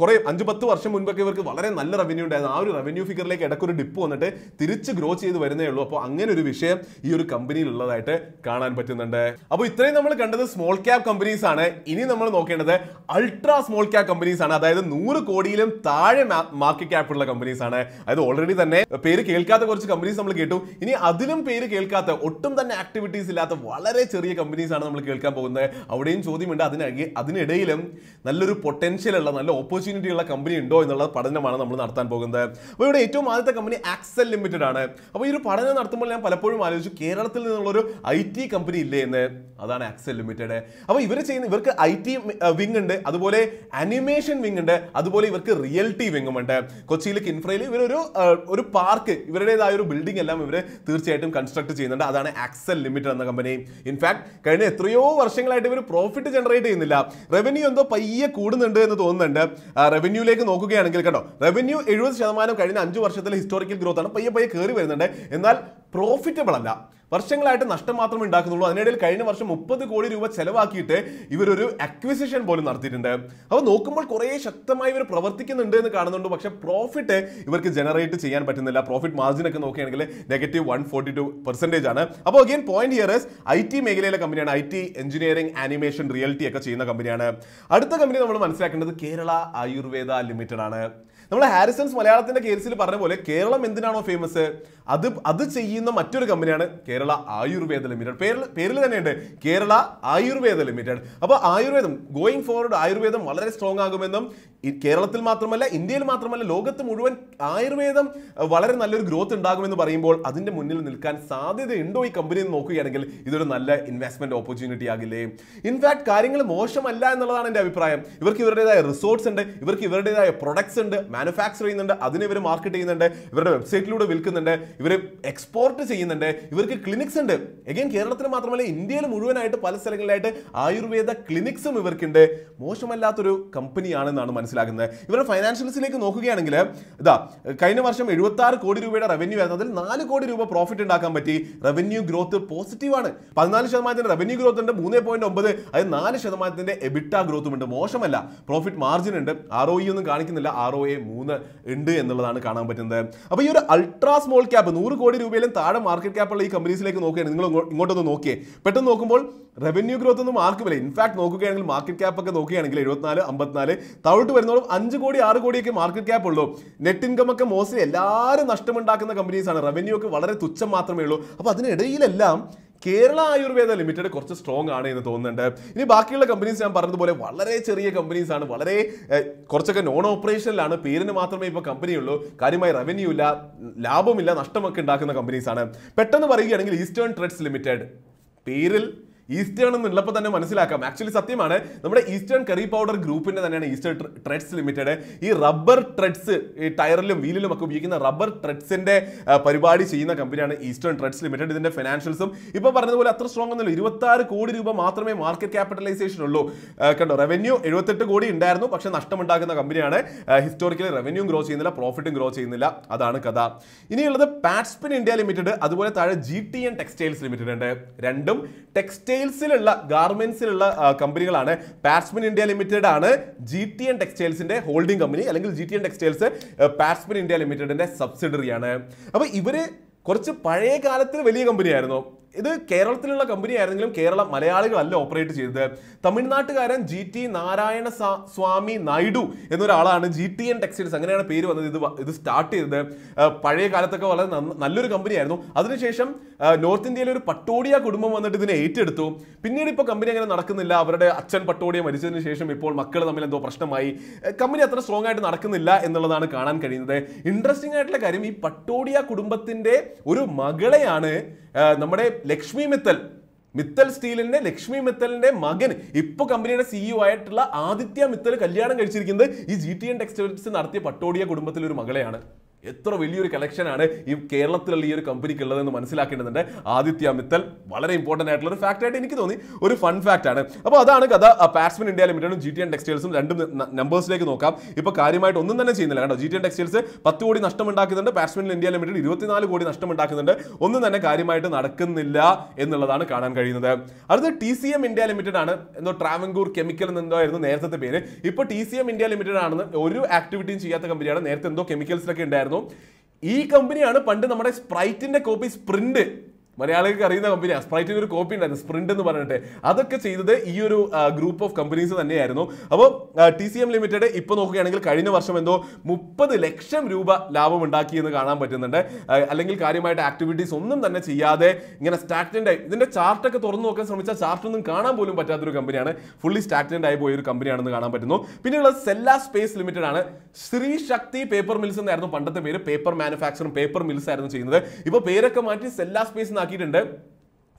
കുറേ അഞ്ച് പത്ത് വർഷം മുൻപൊക്കെ ഇവർക്ക് വളരെ നല്ല റവന്യൂ ഉണ്ടായിരുന്നു ആ ഒരു റവന്യൂ ഫിഗറിലേക്ക് ഇടയ്ക്കൊരു ഡിപ്പ് വന്നിട്ട് തിരിച്ച് ഗ്രോ ചെയ്ത് വരുന്നേ ഉള്ളൂ അപ്പോൾ അങ്ങനെ ഒരു വിഷയം ഈ ഒരു കമ്പനിയിൽ ഉള്ളതായിട്ട് കാണാൻ പറ്റുന്നുണ്ട് അപ്പോൾ ഇത്രയും നമ്മൾ കണ്ടത് സ്മോൾ ക്യാപ് കമ്പനീസ് ആണ് ഇനി നമ്മൾ നോക്കേണ്ടത് അൾട്രാ സ്മോൾ ക്യാപ് കമ്പനീസ് ആണ് അതായത് നൂറ് കോടിയിലും താഴെ മാർക്കറ്റ് ക്യാപ്പ് കമ്പനീസ് ആണ് അതായത് ഓൾറെഡി തന്നെ പേര് കേൾക്കാത്ത കുറച്ച് കമ്പനീസ് നമ്മൾ കേട്ടു ഇനി അതിലും പേര് കേൾക്കാത്ത കേൾക്കാത്ത ഒട്ടും തന്നെ ആക്ടിവിറ്റീസ് ഇല്ലാത്ത വളരെ ചെറിയ കമ്പനീസ് ആണ് നമ്മൾ കേൾക്കാൻ പോകുന്നത് അവിടെയും ചോദ്യമുണ്ട് അതിന് അതിനിടയിലും നല്ലൊരു പൊട്ടൻഷ്യൽ ഉള്ള നല്ല ഓപ്പർച്യൂണിറ്റി ഉള്ള കമ്പനി ഉണ്ടോ എന്നുള്ള പഠനമാണ് നമ്മൾ നടത്താൻ പോകുന്നത് അപ്പോൾ ഇവിടെ ഏറ്റവും ആദ്യത്തെ കമ്പനി ആക്സൽ ലിമിറ്റഡ് ആണ് അപ്പോൾ ഈ ഒരു പഠനം നടത്തുമ്പോൾ ഞാൻ പലപ്പോഴും ആലോചിച്ചു കേരളത്തിൽ നിന്നുള്ളൊരു ഐ ടി കമ്പനി ഇല്ലേ എന്ന് അതാണ് ആക്സൽ ലിമിറ്റഡ് അപ്പോൾ ഇവർ ചെയ്യുന്ന ഇവർക്ക് ഐ ടി വിങ് ഉണ്ട് അതുപോലെ അനിമേഷൻ വിങ് ഉണ്ട് അതുപോലെ ഇവർക്ക് റിയൽറ്റി വിങ്ങും ഉണ്ട് കൊച്ചിയിൽ കിൻഫ്രയിൽ ഇവരൊരു ഒരു പാർക്ക് ഇവരുടേതായ ഒരു ബിൽഡിംഗ് എല്ലാം ഇവർ തീർച്ചയായിട്ടും കൺസ്ട്രക്ട് ചെയ്യുന്നുണ്ട് അതാണ് ആക്സൽ ലിമിറ്റഡ് എന്ന കമ്പനി ഇൻഫാക്ട് കഴിഞ്ഞ എത്രയോ വർഷങ്ങളായിട്ട് ഇവർ പ്രോഫിറ്റ് ജനറേറ്റ് ചെയ്യുന്നില്ല റവന്യൂ എന്തോ പയ്യെ കൂടുന്നുണ്ട് എന്ന് തോന്നുന്നുണ്ട് റവന്യൂലേക്ക് നോക്കുകയാണെങ്കിൽ കേട്ടോ റവന്യൂ എഴുപത് ശതമാനം കഴിഞ്ഞ അഞ്ച് വർഷത്തിലെ ഹിസ്റ്റോറിക്കൽ ഗ്രോത്ത് ആണ് പയ്യെ പയ്യെ കയറി വരുന്നുണ്ട് എന്നാൽ പ്രോഫിറ്റബിൾ അല്ല വർഷങ്ങളായിട്ട് നഷ്ടം മാത്രമേ ഉണ്ടാക്കുന്നുള്ളൂ അതിനിടയിൽ കഴിഞ്ഞ വർഷം മുപ്പത് കോടി രൂപ ചെലവാക്കിയിട്ട് ഇവരൊരു അക്വിസിഷൻ പോലും നടത്തിയിട്ടുണ്ട് അപ്പോൾ നോക്കുമ്പോൾ കുറേ ശക്തമായി ഇവർ പ്രവർത്തിക്കുന്നുണ്ട് എന്ന് കാണുന്നുണ്ട് പക്ഷേ പ്രോഫിറ്റ് ഇവർക്ക് ജനറേറ്റ് ചെയ്യാൻ പറ്റുന്നില്ല പ്രോഫിറ്റ് മാർജിൻ ഒക്കെ നോക്കുകയാണെങ്കിൽ negative one forty two percentage ആണ് അപ്പോൾ again point years I T മേഖലയിലെ കമ്പനിയാണ് I T engineering animation reality ഒക്കെ ചെയ്യുന്ന കമ്പനിയാണ് അടുത്ത കമ്പനി നമ്മൾ മനസ്സിലാക്കേണ്ടത് കേരള ആയുർവേദ ലിമിറ്റഡ് ആണ് നമ്മൾ ഹാരിസൺസ് മലയാളത്തിന്റെ കേസിൽ പറഞ്ഞ പോലെ കേരളം എന്തിനാണോ ഫേമസ് അത് അത് ചെയ്യുന്ന മറ്റൊരു കമ്പനിയാണ് കേരള ആയുർവേദ ലിമിറ്റഡ് പേരിൽ പേരിൽ തന്നെയുണ്ട് കേരള ആയുർവേദ ലിമിറ്റഡ് അപ്പോൾ ആയുർവേദം ഗോയിങ് ഫോർവേഡ് ആയുർവേദം വളരെ സ്ട്രോങ് ആകുമെന്നും കേരളത്തിൽ മാത്രമല്ല ഇന്ത്യയിൽ മാത്രമല്ല ലോകത്ത് മുഴുവൻ ആയുർവേദം വളരെ നല്ലൊരു ഗ്രോത്ത് ഉണ്ടാകുമെന്ന് പറയുമ്പോൾ അതിൻ്റെ മുന്നിൽ നിൽക്കാൻ സാധ്യതയുണ്ടോ ഈ കമ്പനി എന്ന് നോക്കുകയാണെങ്കിൽ ഇതൊരു നല്ല ഇൻവെസ്റ്റ്മെന്റ് ഓപ്പർച്യൂണിറ്റി ആകില്ലേ ഇൻഫാക്ട് കാര്യങ്ങൾ മോശമല്ല എന്നുള്ളതാണ് എൻ്റെ അഭിപ്രായം ഇവർക്ക് ഇവരുടേതായ റിസോർട്സ് ഉണ്ട് ഇവർക്ക് ഇവരുടേതായ പ്രൊഡക്ട്സ് ഉണ്ട് മാനുഫാക്ചർ ചെയ്യുന്നുണ്ട് അതിന് ഇവർ മാർക്കറ്റ് ചെയ്യുന്നുണ്ട് ഇവരുടെ വെബ്സൈറ്റിലൂടെ വിൽക്കുന്നുണ്ട് ഇവർ എക്സ്പോർട്ട് ചെയ്യുന്നുണ്ട് ഇവർക്ക് ക്ലിനിക്സ് ഉണ്ട് എഗെയിൻ കേരളത്തിൽ മാത്രമല്ല ഇന്ത്യയിൽ മുഴുവനായിട്ട് പല സ്ഥലങ്ങളിലായിട്ട് ആയുർവേദ ക്ലിനിക്സും ഇവർക്കുണ്ട് മോശമല്ലാത്തൊരു കമ്പനിയാണെന്നാണ് മനസ്സിലാക്കുന്നത് ഇവരുടെ ഫൈനാൻഷ്യൽസിലേക്ക് നോക്കുകയാണെങ്കിൽ ഇതാ കഴിഞ്ഞ വർഷം എഴുപത്തി ആറ് കോടി രൂപയുടെ റവന്യൂ ആയിരുന്നു അതിൽ നാല് കോടി രൂപ പ്രോഫിറ്റ് ഉണ്ടാക്കാൻ പറ്റി റവന്യൂ ഗ്രോത്ത് പോസിറ്റീവാണ് പതിനാല് ശതമാനത്തിന്റെ റവന്യൂ ഗ്രോത്ത് ഉണ്ട് മൂന്ന് പോയിന്റ് ഒമ്പത് അത് നാല് ശതമാനത്തിന്റെ എബിറ്റ ഗ്രോത്തും ഉണ്ട് മോശമല്ല പ്രോഫിറ്റ് മാർജിൻ ഉണ്ട് ആർ e ഒന്നും കാണിക്കുന്നില്ല ആർ മൂന്ന് ഉണ്ട് എന്നുള്ളതാണ് കാണാൻ പറ്റുന്നത് അപ്പോൾ ഈ ഒരു അൾട്രാ സ്മോൾ ക്യാപ്പ് നൂറ് കോടി രൂപയിലും താഴെ മാർക്കറ്റ് ഉള്ള ഈ കമ്പനീസിലേക്ക് നോക്കുകയാണ് നിങ്ങൾ ഇങ്ങോട്ടൊന്ന് നോക്കിയേ പെട്ടെന്ന് നോക്കുമ്പോൾ റവന്യൂ ഗ്രോത്ത് ഒന്നും ആർക്കുമില്ല ഇൻഫാക്ട് നോക്കുകയാണെങ്കിൽ മാർക്കറ്റ് ക്യാപ്പ് ഒക്കെ നോക്കുകയാണെങ്കിൽ എഴുപത്തിനാല് അമ്പത്തിനാല് താഴോട്ട് വരുന്നോളം അഞ്ച് കോടി ആറ് കോടിയൊക്കെ മാർക്കറ്റ് ക്യാപ്പ് ഉള്ളൂ നെറ്റ് ഇൻകം ഒക്കെ മോസ്റ്റ്ലി എല്ലാവരും നഷ്ടമുണ്ടാക്കുന്ന കമ്പനീസാണ് റവന്യൂ ഒക്കെ വളരെ തുച്ഛം മാത്രമേ ഉള്ളൂ അപ്പോൾ അതിനിടയിലെല്ലാം കേരള ആയുർവേദ ലിമിറ്റഡ് കുറച്ച് സ്ട്രോങ് ആണ് എന്ന് തോന്നുന്നുണ്ട് ഇനി ബാക്കിയുള്ള കമ്പനീസ് ഞാൻ പറഞ്ഞതുപോലെ വളരെ ചെറിയ കമ്പനീസ് ആണ് വളരെ കുറച്ചൊക്കെ നോൺ ഓപ്പറേഷനിലാണ് പേരിന് മാത്രമേ ഇപ്പോൾ ഉള്ളൂ കാര്യമായി റവന്യൂ ഇല്ല ലാഭമില്ല നഷ്ടമൊക്കെ ഉണ്ടാക്കുന്ന കമ്പനീസ് ആണ് പെട്ടെന്ന് പറയുകയാണെങ്കിൽ ഈസ്റ്റേൺ ട്രെഡ്സ് ലിമിറ്റഡ് പേരിൽ ഈസ്റ്റേൺ എന്നുള്ളപ്പോൾ തന്നെ മനസ്സിലാക്കാം ആക്ച്വലി സത്യമാണ് നമ്മുടെ ഈസ്റ്റേൺ കറി പൗഡർ ഗ്രൂപ്പിന്റെ തന്നെയാണ് ഈസ്റ്റേൺ ട്രെഡ്സ് ലിമിറ്റഡ് ഈ റബ്ബർ ട്രെഡ്സ് ഈ ടയറിലും വീലിലും ഒക്കെ ഉപയോഗിക്കുന്ന റബ്ബർ ട്രെഡ്സിന്റെ പരിപാടി ചെയ്യുന്ന കമ്പനിയാണ് ഈസ്റ്റേൺ ട്രെഡ്സ് ലിമിറ്റഡ് ഇതിന്റെ ഫിനാൻഷ്യൽസും ഇപ്പോൾ പറഞ്ഞതുപോലെ അത്ര സ്ട്രോങ് ഒന്നുമില്ല ഇരുപത്താറ് കോടി രൂപ മാത്രമേ മാർക്കറ്റ് ക്യാപിറ്റലൈസേഷൻ ഉള്ളൂ കണ്ടോ റവന്യൂ എഴുപത്തെട്ട് കോടി ഉണ്ടായിരുന്നു പക്ഷേ നഷ്ടമുണ്ടാക്കുന്ന കമ്പനിയാണ് ഹിസ്റ്റോറിക്കലി റവന്യൂ ഗ്രോ ചെയ്യുന്നില്ല പ്രോഫിറ്റും ഗ്രോ ചെയ്യുന്നില്ല അതാണ് കഥ ഇനിയുള്ളത് പാറ്റ്സ്പിൻ ഇന്ത്യ ലിമിറ്റഡ് അതുപോലെ താഴെ G T N textiles limited ഉണ്ട് രണ്ടും ടെക്സ്റ്റൈൽ ടെക്സ്റ്റൈൽസിലുള്ള ഗാർമെന്റ്സിലുള്ള കമ്പനികളാണ് പാറ്റ്സ്മിൻ ഇന്ത്യ ലിമിറ്റഡ് ആണ് ജി ടി എൻ ടെക്സ്റ്റൈൽസിന്റെ ഹോൾഡിംഗ് കമ്പനി അല്ലെങ്കിൽ G T N textiles Patspin India ലിമിറ്റഡിന്റെ സബ്സിഡറിയാണ് അപ്പോൾ ഇവര് കുറച്ച് പഴയ കാലത്തിൽ വലിയ കമ്പനിയായിരുന്നു ഇത് കേരളത്തിലുള്ള കമ്പനി ആയിരുന്നെങ്കിലും കേരള മലയാളികളല്ല ഓപ്പറേറ്റ് ചെയ്തത് തമിഴ്നാട്ടുകാരൻ ജി ടി നാരായണ സ്വാമി നായിഡു എന്നൊരാളാണ് ജി ടി എൻ ടെക്സ്റ്റൈൽസ് അങ്ങനെയാണ് പേര് വന്നത് ഇത് ഇത് സ്റ്റാർട്ട് ചെയ്തത് പഴയ കാലത്തൊക്കെ വളരെ നല്ലൊരു കമ്പനിയായിരുന്നു അതിനുശേഷം നോർത്ത് ഇന്ത്യയിലെ ഒരു പട്ടോടിയ കുടുംബം വന്നിട്ട് ഇതിനെ ഏറ്റെടുത്തു പിന്നീട് ഇപ്പോൾ കമ്പനി അങ്ങനെ നടക്കുന്നില്ല അവരുടെ അച്ഛൻ പട്ടോടിയ മരിച്ചതിന് ശേഷം ഇപ്പോൾ മക്കൾ തമ്മിൽ എന്തോ പ്രശ്നമായി കമ്പനി അത്ര സ്ട്രോങ് ആയിട്ട് നടക്കുന്നില്ല എന്നുള്ളതാണ് കാണാൻ കഴിയുന്നത് ഇൻട്രസ്റ്റിംഗ് ആയിട്ടുള്ള കാര്യം ഈ പട്ടോടിയ കുടുംബത്തിന്റെ ഒരു മകളെയാണ് നമ്മുടെ ലക്ഷ്മി മിത്തൽ മിത്തൽ സ്റ്റീലിന്റെ ലക്ഷ്മി മിത്തലിന്റെ മകൻ ഇപ്പൊ കമ്പനിയുടെ സിഇഒ e ആയിട്ടുള്ള ആദിത്യ മിത്തൽ കല്യാണം കഴിച്ചിരിക്കുന്നത് ഈ ജി ടി എൻ ടെക്സ്റ്റൈൽസ് നടത്തിയ പട്ടോടിയ കുടുംബത്തിലെ ഒരു മകളെയാണ് എത്ര വലിയൊരു കളക്ഷനാണ് ഈ കേരളത്തിലുള്ള ഈ ഒരു കമ്പനിക്ക് ഉള്ളതെന്ന് മനസ്സിലാക്കേണ്ടതുണ്ട് ആദിത്യ മിത്തൽ വളരെ ഇമ്പോർട്ടൻ്റ് ആയിട്ടുള്ള ഒരു ഫാക്റ്റ് ആയിട്ട് എനിക്ക് തോന്നി ഒരു ഫൺ ഫാക്റ്റ് ആണ് അപ്പോൾ അതാണ് കഥ പാറ്റ്സ്മിൻ ഇന്ത്യ ലിമിറ്റഡും ജി ടി എൻ ടെക്സ്റ്റൈൽസും രണ്ടും നമ്പേഴ്സിലേക്ക് നോക്കാം ഇപ്പോൾ കാര്യമായിട്ട് ഒന്നും തന്നെ ചെയ്യുന്നില്ല കേട്ടോ ജി ടി എൻ ടെക്സ്റ്റൈൽസ് പത്ത് കോടി നഷ്ടം ഉണ്ടാക്കുന്നുണ്ട് പാറ്റ്സ്മിൻ ഇന്ത്യ ലിമിറ്റഡ് ഇരുപത്തിനാല് കോടി നഷ്ടം ഉണ്ടാക്കുന്നുണ്ട് ഒന്നും തന്നെ കാര്യമായിട്ട് നടക്കുന്നില്ല എന്നുള്ളതാണ് കാണാൻ കഴിയുന്നത് അടുത്ത T C M India limited ആണ് എന്തോ ട്രാവൻകൂർ കെമിക്കൽ എന്നെന്തോ ആയിരുന്നു നേരത്തെ പേര് ഇപ്പോൾ T C M India limited ആണെന്ന് ഒരു ആക്ടിവിറ്റിയും ചെയ്യാത്ത കമ്പനിയാണ് നേരത്തെ എന്തോ കെമിക്കൽസിലൊക്കെ ഉണ്ടായിരുന്നു ഉണ്ടായിരുന്നു ഈ കമ്പനിയാണ് പണ്ട് നമ്മുടെ സ്പ്രൈറ്റിന്റെ കോപ്പി സ്പ്രിന്റ് മലയാളികൾക്ക് അറിയുന്ന കമ്പനിയാണ് സ്പ്രൈറ്റിന് ഒരു കോപ്പി ഉണ്ടായിരുന്നു സ്പ്രിന്റ് എന്ന് പറഞ്ഞിട്ട് അതൊക്കെ ചെയ്തത് ഈ ഒരു ഗ്രൂപ്പ് ഓഫ് കമ്പനീസ് തന്നെയായിരുന്നു അപ്പോൾ ടി സി എം ലിമിറ്റഡ് ഇപ്പൊ നോക്കുകയാണെങ്കിൽ കഴിഞ്ഞ വർഷം എന്തോ മുപ്പത് ലക്ഷം രൂപ ലാഭം ഉണ്ടാക്കിയെന്ന് കാണാൻ പറ്റുന്നുണ്ട് അല്ലെങ്കിൽ കാര്യമായിട്ട് ആക്ടിവിറ്റീസ് ഒന്നും തന്നെ ചെയ്യാതെ ഇങ്ങനെ സ്റ്റാക്റ്റൻ്റ് ആയി ഇതിൻ്റെ ചാർട്ടൊക്കെ തുറന്നു നോക്കാൻ ശ്രമിച്ചാൽ ചാർട്ടൊന്നും കാണാൻ പോലും പറ്റാത്തൊരു കമ്പനിയാണ് ഫുള്ളി സ്റ്റാക്റ്റൻ്റ് ആയി പോയ ഒരു കമ്പനിയാണെന്ന് കാണാൻ പറ്റുന്നു പിന്നെയുള്ളത് സെല്ല സ്പേസ് ലിമിറ്റഡ് ആണ് ശ്രീ ശക്തി പേപ്പർ മിൽസ് എന്നായിരുന്നു പണ്ടത്തെ പേര് പേപ്പർ മാനുഫാക്ചറും പേപ്പർ മിൽസ് ആയിരുന്നു ചെയ്യുന്നത് ഇപ്പോൾ പേരൊക്കെ മാറ്റി സെല്ല സ്പേസ് ഉണ്ടാക്കിയിട്ടുണ്ട്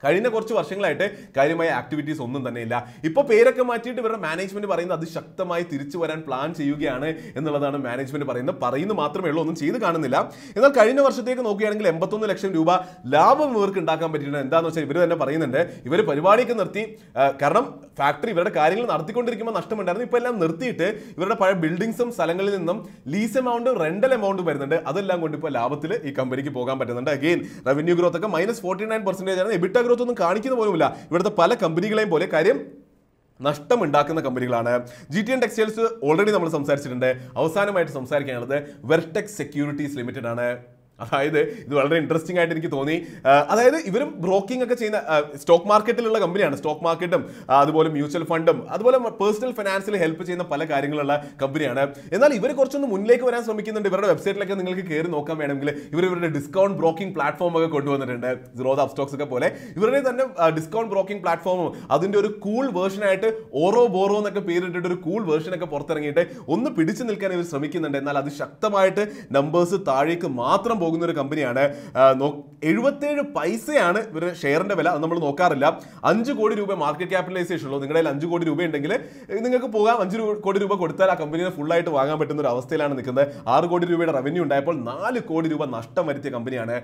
കഴിഞ്ഞ കുറച്ച് വർഷങ്ങളായിട്ട് കാര്യമായ ആക്ടിവിറ്റീസ് ഒന്നും തന്നെ ഇല്ല ഇപ്പോൾ പേരൊക്കെ മാറ്റിയിട്ട് ഇവരുടെ മാനേജ്മെന്റ് പറയുന്നത് അത് ശക്തമായി തിരിച്ചു വരാൻ പ്ലാൻ ചെയ്യുകയാണ് എന്നുള്ളതാണ് മാനേജ്മെന്റ് പറയുന്നത് പറയുന്നു മാത്രമേ ഉള്ളൂ ഒന്നും ചെയ്ത് കാണുന്നില്ല എന്നാൽ കഴിഞ്ഞ വർഷത്തേക്ക് നോക്കുകയാണെങ്കിൽ എൺപത്തൊന്ന് ലക്ഷം രൂപ ലാഭം ഇവർക്ക് ഉണ്ടാക്കാൻ പറ്റിയിട്ട് എന്താണെന്ന് വെച്ചാൽ ഇവർ തന്നെ പറയുന്നുണ്ട് ഇവർ പരിപാടിയൊക്കെ നിർത്തി കാരണം ഫാക്ടറി ഇവരുടെ കാര്യങ്ങൾ നടത്തിക്കൊണ്ടിരിക്കുമ്പോൾ നഷ്ടമുണ്ടായിരുന്നു ഇപ്പോൾ എല്ലാം നിർത്തിയിട്ട് ഇവരുടെ പഴയ ബിൽഡിങ്സും സ്ഥലങ്ങളിൽ നിന്നും ലീസ് എമൗണ്ടും റെന്റൽ എമൗണ്ടും വരുന്നുണ്ട് അതെല്ലാം കൊണ്ട് ഇപ്പോൾ ലാഭത്തിൽ ഈ കമ്പനിക്ക് പോകാൻ പറ്റുന്നുണ്ട് അഗെയിൻ റവന്യൂ ഗ്രോത്ത് ഒക്കെ മൈനസ് ഫോർട്ടി നയൻ പെർസെൻറ്റേജ് ആണ് എബിറ്റ ഗ്രോത്ത് ഒന്നും കാണിക്കുന്ന പോലുമില്ല ഇവിടുത്തെ പല കമ്പനികളെയും പോലെ കാര്യം നഷ്ടമുണ്ടാക്കുന്ന കമ്പനികളാണ് G T N textiles already നമ്മൾ സംസാരിച്ചിട്ടുണ്ട് അവസാനമായിട്ട് സംസാരിക്കാനുള്ളത് വെർടെക് സെക്യൂരിറ്റീസ് ലിമിറ്റഡ് ആണ് അതായത് ഇത് വളരെ ഇൻട്രസ്റ്റിംഗ് ആയിട്ട് എനിക്ക് തോന്നി അതായത് ഇവരും ബ്രോക്കിംഗ് ഒക്കെ ചെയ്യുന്ന സ്റ്റോക്ക് മാർക്കറ്റിലുള്ള കമ്പനിയാണ് സ്റ്റോക്ക് മാർക്കറ്റും അതുപോലെ മ്യൂച്വൽ ഫണ്ടും അതുപോലെ പേഴ്സണൽ ഫിനാൻസിൽ ഹെൽപ്പ് ചെയ്യുന്ന പല കാര്യങ്ങളുള്ള കമ്പനിയാണ് എന്നാൽ ഇവർ കുറച്ചൊന്ന് മുന്നിലേക്ക് വരാൻ ശ്രമിക്കുന്നുണ്ട് ഇവരുടെ വെബ്സൈറ്റിലൊക്കെ നിങ്ങൾക്ക് കയറി നോക്കാൻ വേണമെങ്കിൽ ഇവർ ഇവരുടെ ഡിസ്കൗണ്ട് ബ്രോക്കിംഗ് പ്ലാറ്റ്ഫോം ഒക്കെ കൊണ്ടുവന്നിട്ടുണ്ട് സീറോദ അപ്സ്റ്റോക്സ് ഒക്കെ പോലെ ഇവരുടെ തന്നെ ഡിസ്കൗണ്ട് ബ്രോക്കിംഗ് പ്ലാറ്റ്ഫോമും അതിൻ്റെ ഒരു കൂൾ വേർഷനായിട്ട് ഓറോ ബോറോ എന്നൊക്കെ പേരിട്ടിട്ട് ഒരു കൂൾ വേർഷനൊക്കെ പുറത്തിറങ്ങിയിട്ട് ഒന്ന് പിടിച്ചു നിൽക്കാൻ ഇവർ ശ്രമിക്കുന്നുണ്ട് എന്നാൽ അത് ശക്തമായിട്ട് നമ്പേഴ്സ് താഴേക്ക് മാത്രം പോകുന്ന ഒരു കമ്പനിയാണ് എഴുപത്തേഴ് പൈസയാണ് ഇവർ ഷെയറിന്റെ വില അത് നമ്മൾ നോക്കാറില്ല അഞ്ച് കോടി രൂപ മാർക്കറ്റ് ക്യാപിറ്റലൈസേഷൻ ഉള്ളൂ നിങ്ങളുടെ അഞ്ച് കോടി രൂപ ഉണ്ടെങ്കിൽ നിങ്ങൾക്ക് പോകാം അഞ്ച് കോടി രൂപ കൊടുത്താൽ ആ കമ്പനിയെ ഫുള്ളായിട്ട് വാങ്ങാൻ പറ്റുന്ന ഒരു അവസ്ഥയിലാണ് നിൽക്കുന്നത് ആറ് കോടി രൂപയുടെ റവന്യൂ ഉണ്ടായപ്പോൾ നാല് കോടി രൂപ നഷ്ടം വരുത്തിയ കമ്പനിയാണ്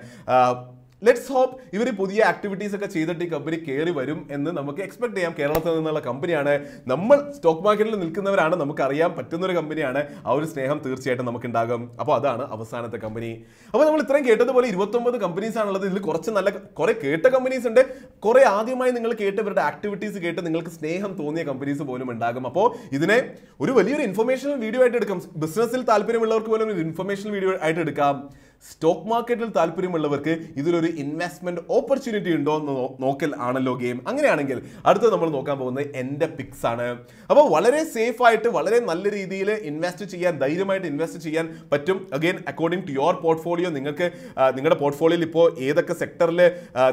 ലെറ്റ്സ് ഹോപ്പ് ഇവർ പുതിയ ആക്ടിവിറ്റീസ് ഒക്കെ ചെയ്തിട്ട് ഈ കമ്പനി കയറി വരും എന്ന് നമുക്ക് എക്സ്പെക്ട് ചെയ്യാം കേരളത്തിൽ നിന്നുള്ള കമ്പനിയാണ് നമ്മൾ സ്റ്റോക്ക് മാർക്കറ്റിൽ നിൽക്കുന്നവരാണ് അറിയാൻ പറ്റുന്ന ഒരു കമ്പനിയാണ് ആ ഒരു സ്നേഹം തീർച്ചയായിട്ടും നമുക്കുണ്ടാകും അപ്പോൾ അതാണ് അവസാനത്തെ കമ്പനി അപ്പോൾ നമ്മൾ ഇത്രയും കേട്ടതുപോലെ ഇരുപത്തൊമ്പത് കമ്പനീസ് ആണുള്ളത് ഇതിൽ കുറച്ച് നല്ല കുറേ കേട്ട കമ്പനീസ് ഉണ്ട് കുറേ ആദ്യമായി നിങ്ങൾ കേട്ടവരുടെ ആക്ടിവിറ്റീസ് കേട്ട് നിങ്ങൾക്ക് സ്നേഹം തോന്നിയ കമ്പനീസ് പോലും ഉണ്ടാകും അപ്പോൾ ഇതിനെ ഒരു വലിയൊരു ഇൻഫർമേഷൻ വീഡിയോ ആയിട്ട് എടുക്കാം ബിസിനസ്സിൽ താല്പര്യമുള്ളവർക്ക് പോലും ഒരു ഇൻഫർമേഷൻ വീഡിയോ ആയിട്ട് എടുക്കാം സ്റ്റോക്ക് മാർക്കറ്റിൽ താല്പര്യമുള്ളവർക്ക് ഇതിലൊരു ഇൻവെസ്റ്റ്മെന്റ് ഓപ്പർച്യൂണിറ്റി ഉണ്ടോ എന്ന് നോക്കൽ ആണല്ലോ ഗെയിം അങ്ങനെയാണെങ്കിൽ അടുത്ത നമ്മൾ നോക്കാൻ പോകുന്നത് എൻ്റെ പിക്സ് ആണ് അപ്പോൾ വളരെ സേഫ് ആയിട്ട് വളരെ നല്ല രീതിയിൽ ഇൻവെസ്റ്റ് ചെയ്യാൻ ധൈര്യമായിട്ട് ഇൻവെസ്റ്റ് ചെയ്യാൻ പറ്റും again according to your portfolio നിങ്ങൾക്ക് നിങ്ങളുടെ പോർട്ട്ഫോളിയോയിൽ ഇപ്പോൾ ഏതൊക്കെ സെക്ടറിൽ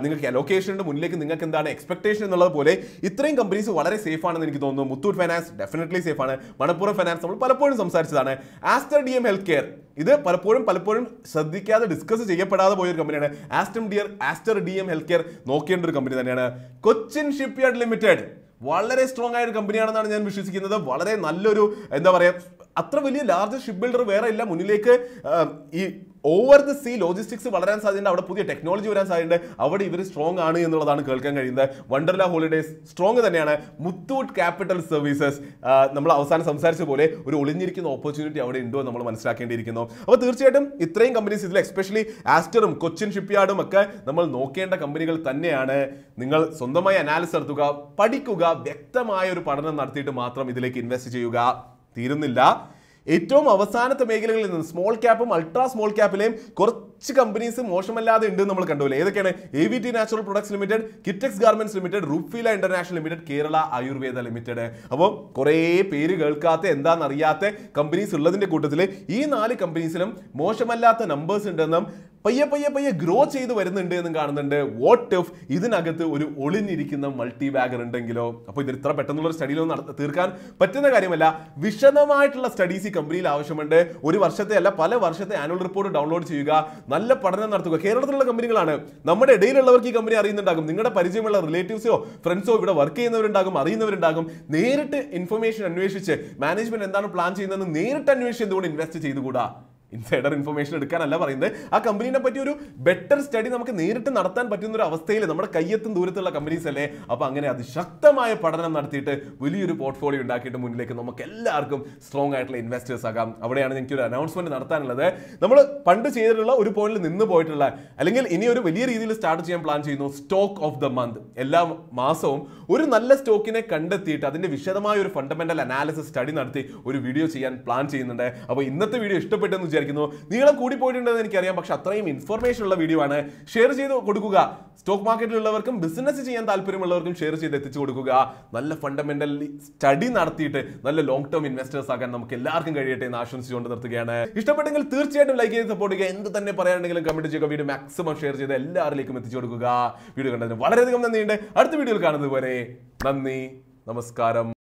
നിങ്ങൾക്ക് അലോക്കേഷൻ്റെ മുന്നിലേക്ക് നിങ്ങൾക്ക് എന്താണ് എക്സ്പെക്ടേഷൻ എന്നുള്ളത് പോലെ ഇത്രയും കമ്പനീസ് വളരെ സേഫ് ആണെന്ന് എനിക്ക് തോന്നുന്നു മുത്തൂർ ഫൈനാൻസ് ഡെഫിനറ്റ്ലി സേഫ് ആണ് മണപ്പുറം ഫൈനാൻസ് നമ്മൾ പലപ്പോഴും സംസാരിച്ചതാണ് Aster D M health care ഇത് പലപ്പോഴും പലപ്പോഴും ശ്രദ്ധിക്കാതെ ഡിസ്കസ് ചെയ്യപ്പെടാതെ പോയ ഒരു കമ്പനിയാണ് ആസ്റ്റം ഡിയർ Aster D M health care നോക്കേണ്ട ഒരു കമ്പനി തന്നെയാണ് കൊച്ചിൻ ഷിപ്പ്യാർഡ് ലിമിറ്റഡ് വളരെ സ്ട്രോങ് ആയ ഒരു കമ്പനിയാണെന്നാണ് ഞാൻ വിശ്വസിക്കുന്നത് വളരെ നല്ലൊരു എന്താ പറയുക അത്ര വലിയ ലാർജ് ഷിപ്പ് ബിൽഡർ വേറെ ഇല്ല മുന്നിലേക്ക് ഈ ഓവർ ദ സീ ലോജിസ്റ്റിക്സ് വളരാൻ സാധ്യത അവിടെ പുതിയ ടെക്നോളജി വരാൻ സാധ്യത അവിടെ ഇവർ സ്ട്രോങ് ആണ് എന്നുള്ളതാണ് കേൾക്കാൻ കഴിയുന്നത് വണ്ടർല ഹോളിഡേസ് സ്ട്രോങ് തന്നെയാണ് മുത്തൂട്ട് ക്യാപിറ്റൽ സർവീസസ് നമ്മൾ അവസാനം സംസാരിച്ച പോലെ ഒരു ഒളിഞ്ഞിരിക്കുന്ന ഓപ്പർച്യൂണിറ്റി അവിടെ ഉണ്ടോ നമ്മൾ മനസ്സിലാക്കേണ്ടിയിരിക്കുന്നു അപ്പോൾ തീർച്ചയായിട്ടും ഇത്രയും കമ്പനീസ് ഇതിൽ എസ്പെഷ്യലി ആസ്റ്ററും കൊച്ചിൻ ഷിപ്പ്യാർഡും ഒക്കെ നമ്മൾ നോക്കേണ്ട കമ്പനികൾ തന്നെയാണ് നിങ്ങൾ സ്വന്തമായി അനാലിസ് നടത്തുക പഠിക്കുക വ്യക്തമായ ഒരു പഠനം നടത്തിയിട്ട് മാത്രം ഇതിലേക്ക് ഇൻവെസ്റ്റ് ചെയ്യുക തീരുന്നില്ല ഏറ്റവും അവസാനത്തെ മേഖലകളിൽ നിന്ന് സ്മോൾ ക്യാപ്പും അൾട്രാ സ്മോൾ ക്യാപ്പിലെയും കുറച്ച് കമ്പനീസ് മോശമല്ലാതെ ഉണ്ട് നമ്മൾ കണ്ടുപോലെ ഏതൊക്കെയാണ് A V T natural products limited Kitex garments limited Rubfila international limited Kerala Ayurveda limited അപ്പോൾ കുറേ പേര് കേൾക്കാത്ത എന്താണെന്നറിയാത്ത കമ്പനീസ് ഉള്ളതിൻ്റെ കൂട്ടത്തിൽ ഈ നാല് കമ്പനീസിലും മോശമല്ലാത്ത നമ്പേഴ്സ് ഉണ്ടെന്നും പയ്യെ പയ്യെ പയ്യെ ഗ്രോ ചെയ്ത് വരുന്നുണ്ട് എന്നും കാണുന്നുണ്ട് വാട്ട് ഇഫ് ഇതിനകത്ത് ഒരു ഒളിഞ്ഞിരിക്കുന്ന മൾട്ടി ബാഗർ ഉണ്ടെങ്കിലോ അപ്പോൾ ഇത് ഇത്ര പെട്ടെന്നുള്ള സ്റ്റഡിയിൽ നട തീർക്കാൻ പറ്റുന്ന കാര്യമല്ല വിശദമായിട്ടുള്ള സ്റ്റഡീസ് ഈ കമ്പനിയിൽ ആവശ്യമുണ്ട് ഒരു വർഷത്തെ അല്ല പല വർഷത്തെ ആനുവൽ റിപ്പോർട്ട് ഡൗൺലോഡ് ചെയ്യുക നല്ല പഠനം നടത്തുക കേരളത്തിലുള്ള കമ്പനികളാണ് നമ്മുടെ ഇടയിലുള്ളവർക്ക് ഈ കമ്പനി അറിയുന്നുണ്ടാകും നിങ്ങളുടെ പരിചയമുള്ള റിലേറ്റീവ്സോ ഫ്രണ്ട്സോ ഇവിടെ വർക്ക് ചെയ്യുന്നവരുണ്ടാകും അറിയുന്നവരുണ്ടാകും നേരിട്ട് ഇൻഫർമേഷൻ അന്വേഷിച്ച് മാനേജ്മെന്റ് എന്താണ് പ്ലാൻ ചെയ്യുന്നതെന്ന് നേരിട്ട് അന്വേഷിച്ച് എന്തുകൊണ്ട് ഇൻവെസ്റ്റ് ചെയ്തുകൂടാ ഇൻസൈഡർ ഇൻഫർമേഷൻ എടുക്കാനല്ല പറയുന്നത് ആ കമ്പനീനെ പറ്റി ഒരു ബെറ്റർ സ്റ്റഡി നമുക്ക് നേരിട്ട് നടത്താൻ പറ്റുന്ന ഒരു അവസ്ഥയിൽ നമ്മുടെ കയ്യത്തും ദൂരത്തുള്ള കമ്പനീസ് അല്ലേ അപ്പോൾ അങ്ങനെ അതിശക്തമായ പഠനം നടത്തിയിട്ട് വലിയൊരു പോർട്ട്ഫോളിയോ ഉണ്ടാക്കിയിട്ട് മുന്നിലേക്ക് നമുക്ക് എല്ലാവർക്കും സ്ട്രോങ് ആയിട്ടുള്ള ഇൻവെസ്റ്റേഴ്സ് ആകാം അവിടെയാണ് എനിക്ക് ഒരു അനൗൺസ്മെന്റ് നടത്താനുള്ളത് നമ്മൾ പണ്ട് ചെയ്തിട്ടുള്ള ഒരു പോയിന്റിൽ നിന്ന് പോയിട്ടുള്ള അല്ലെങ്കിൽ ഇനി ഒരു വലിയ രീതിയിൽ സ്റ്റാർട്ട് ചെയ്യാൻ പ്ലാൻ ചെയ്യുന്നു സ്റ്റോക്ക് ഓഫ് ദ മന്ത് എല്ലാ മാസവും ഒരു നല്ല സ്റ്റോക്കിനെ കണ്ടെത്തിയിട്ട് അതിന്റെ വിശദമായ ഒരു ഫണ്ടമെന്റൽ അനാലിസിസ് സ്റ്റഡി നടത്തി ഒരു വീഡിയോ ചെയ്യാൻ പ്ലാൻ ചെയ്യുന്നുണ്ട് അപ്പോൾ ഇന്നത്തെ വീഡിയോ ഇഷ്ടപ്പെട്ടെന്ന് വിചാരിച്ചു വിചാരിക്കുന്നു നീളം കൂടി പോയിട്ടുണ്ടെന്ന് എനിക്കറിയാം പക്ഷെ അത്രയും ഇൻഫർമേഷൻ ഉള്ള വീഡിയോ ആണ് ഷെയർ ചെയ്ത് കൊടുക്കുക സ്റ്റോക്ക് മാർക്കറ്റിലുള്ളവർക്കും ബിസിനസ് ചെയ്യാൻ താല്പര്യമുള്ളവർക്കും ഷെയർ ചെയ്ത് എത്തിച്ചു കൊടുക്കുക നല്ല ഫണ്ടമെന്റൽ സ്റ്റഡി നടത്തിയിട്ട് നല്ല ലോങ് ടേം ഇൻവെസ്റ്റേഴ്സ് ആകാൻ നമുക്ക് എല്ലാവർക്കും കഴിയട്ടെ എന്ന് ആശംസിച്ചുകൊണ്ട് നിർത്തുകയാണ് ഇഷ്ടപ്പെട്ടെങ്കിൽ തീർച്ചയായിട്ടും ലൈക്ക് ചെയ്ത് സപ്പോർട്ട് ചെയ്യുക എന്ത് തന്നെ പറയാനുണ്ടെങ്കിലും കമന്റ് ചെയ്യുക വീഡിയോ മാക്സിമം ഷെയർ ചെയ്ത് എല്ലാവരിലേക്കും എത്തിച്ചു കൊടുക്കുക വീഡിയോ കണ്ടതിന് വളരെയധികം നന്ദിയുണ്ട് അടുത്ത വീഡിയോയിൽ കാണുന്നത് പോലെ നന്ദി നമസ്കാരം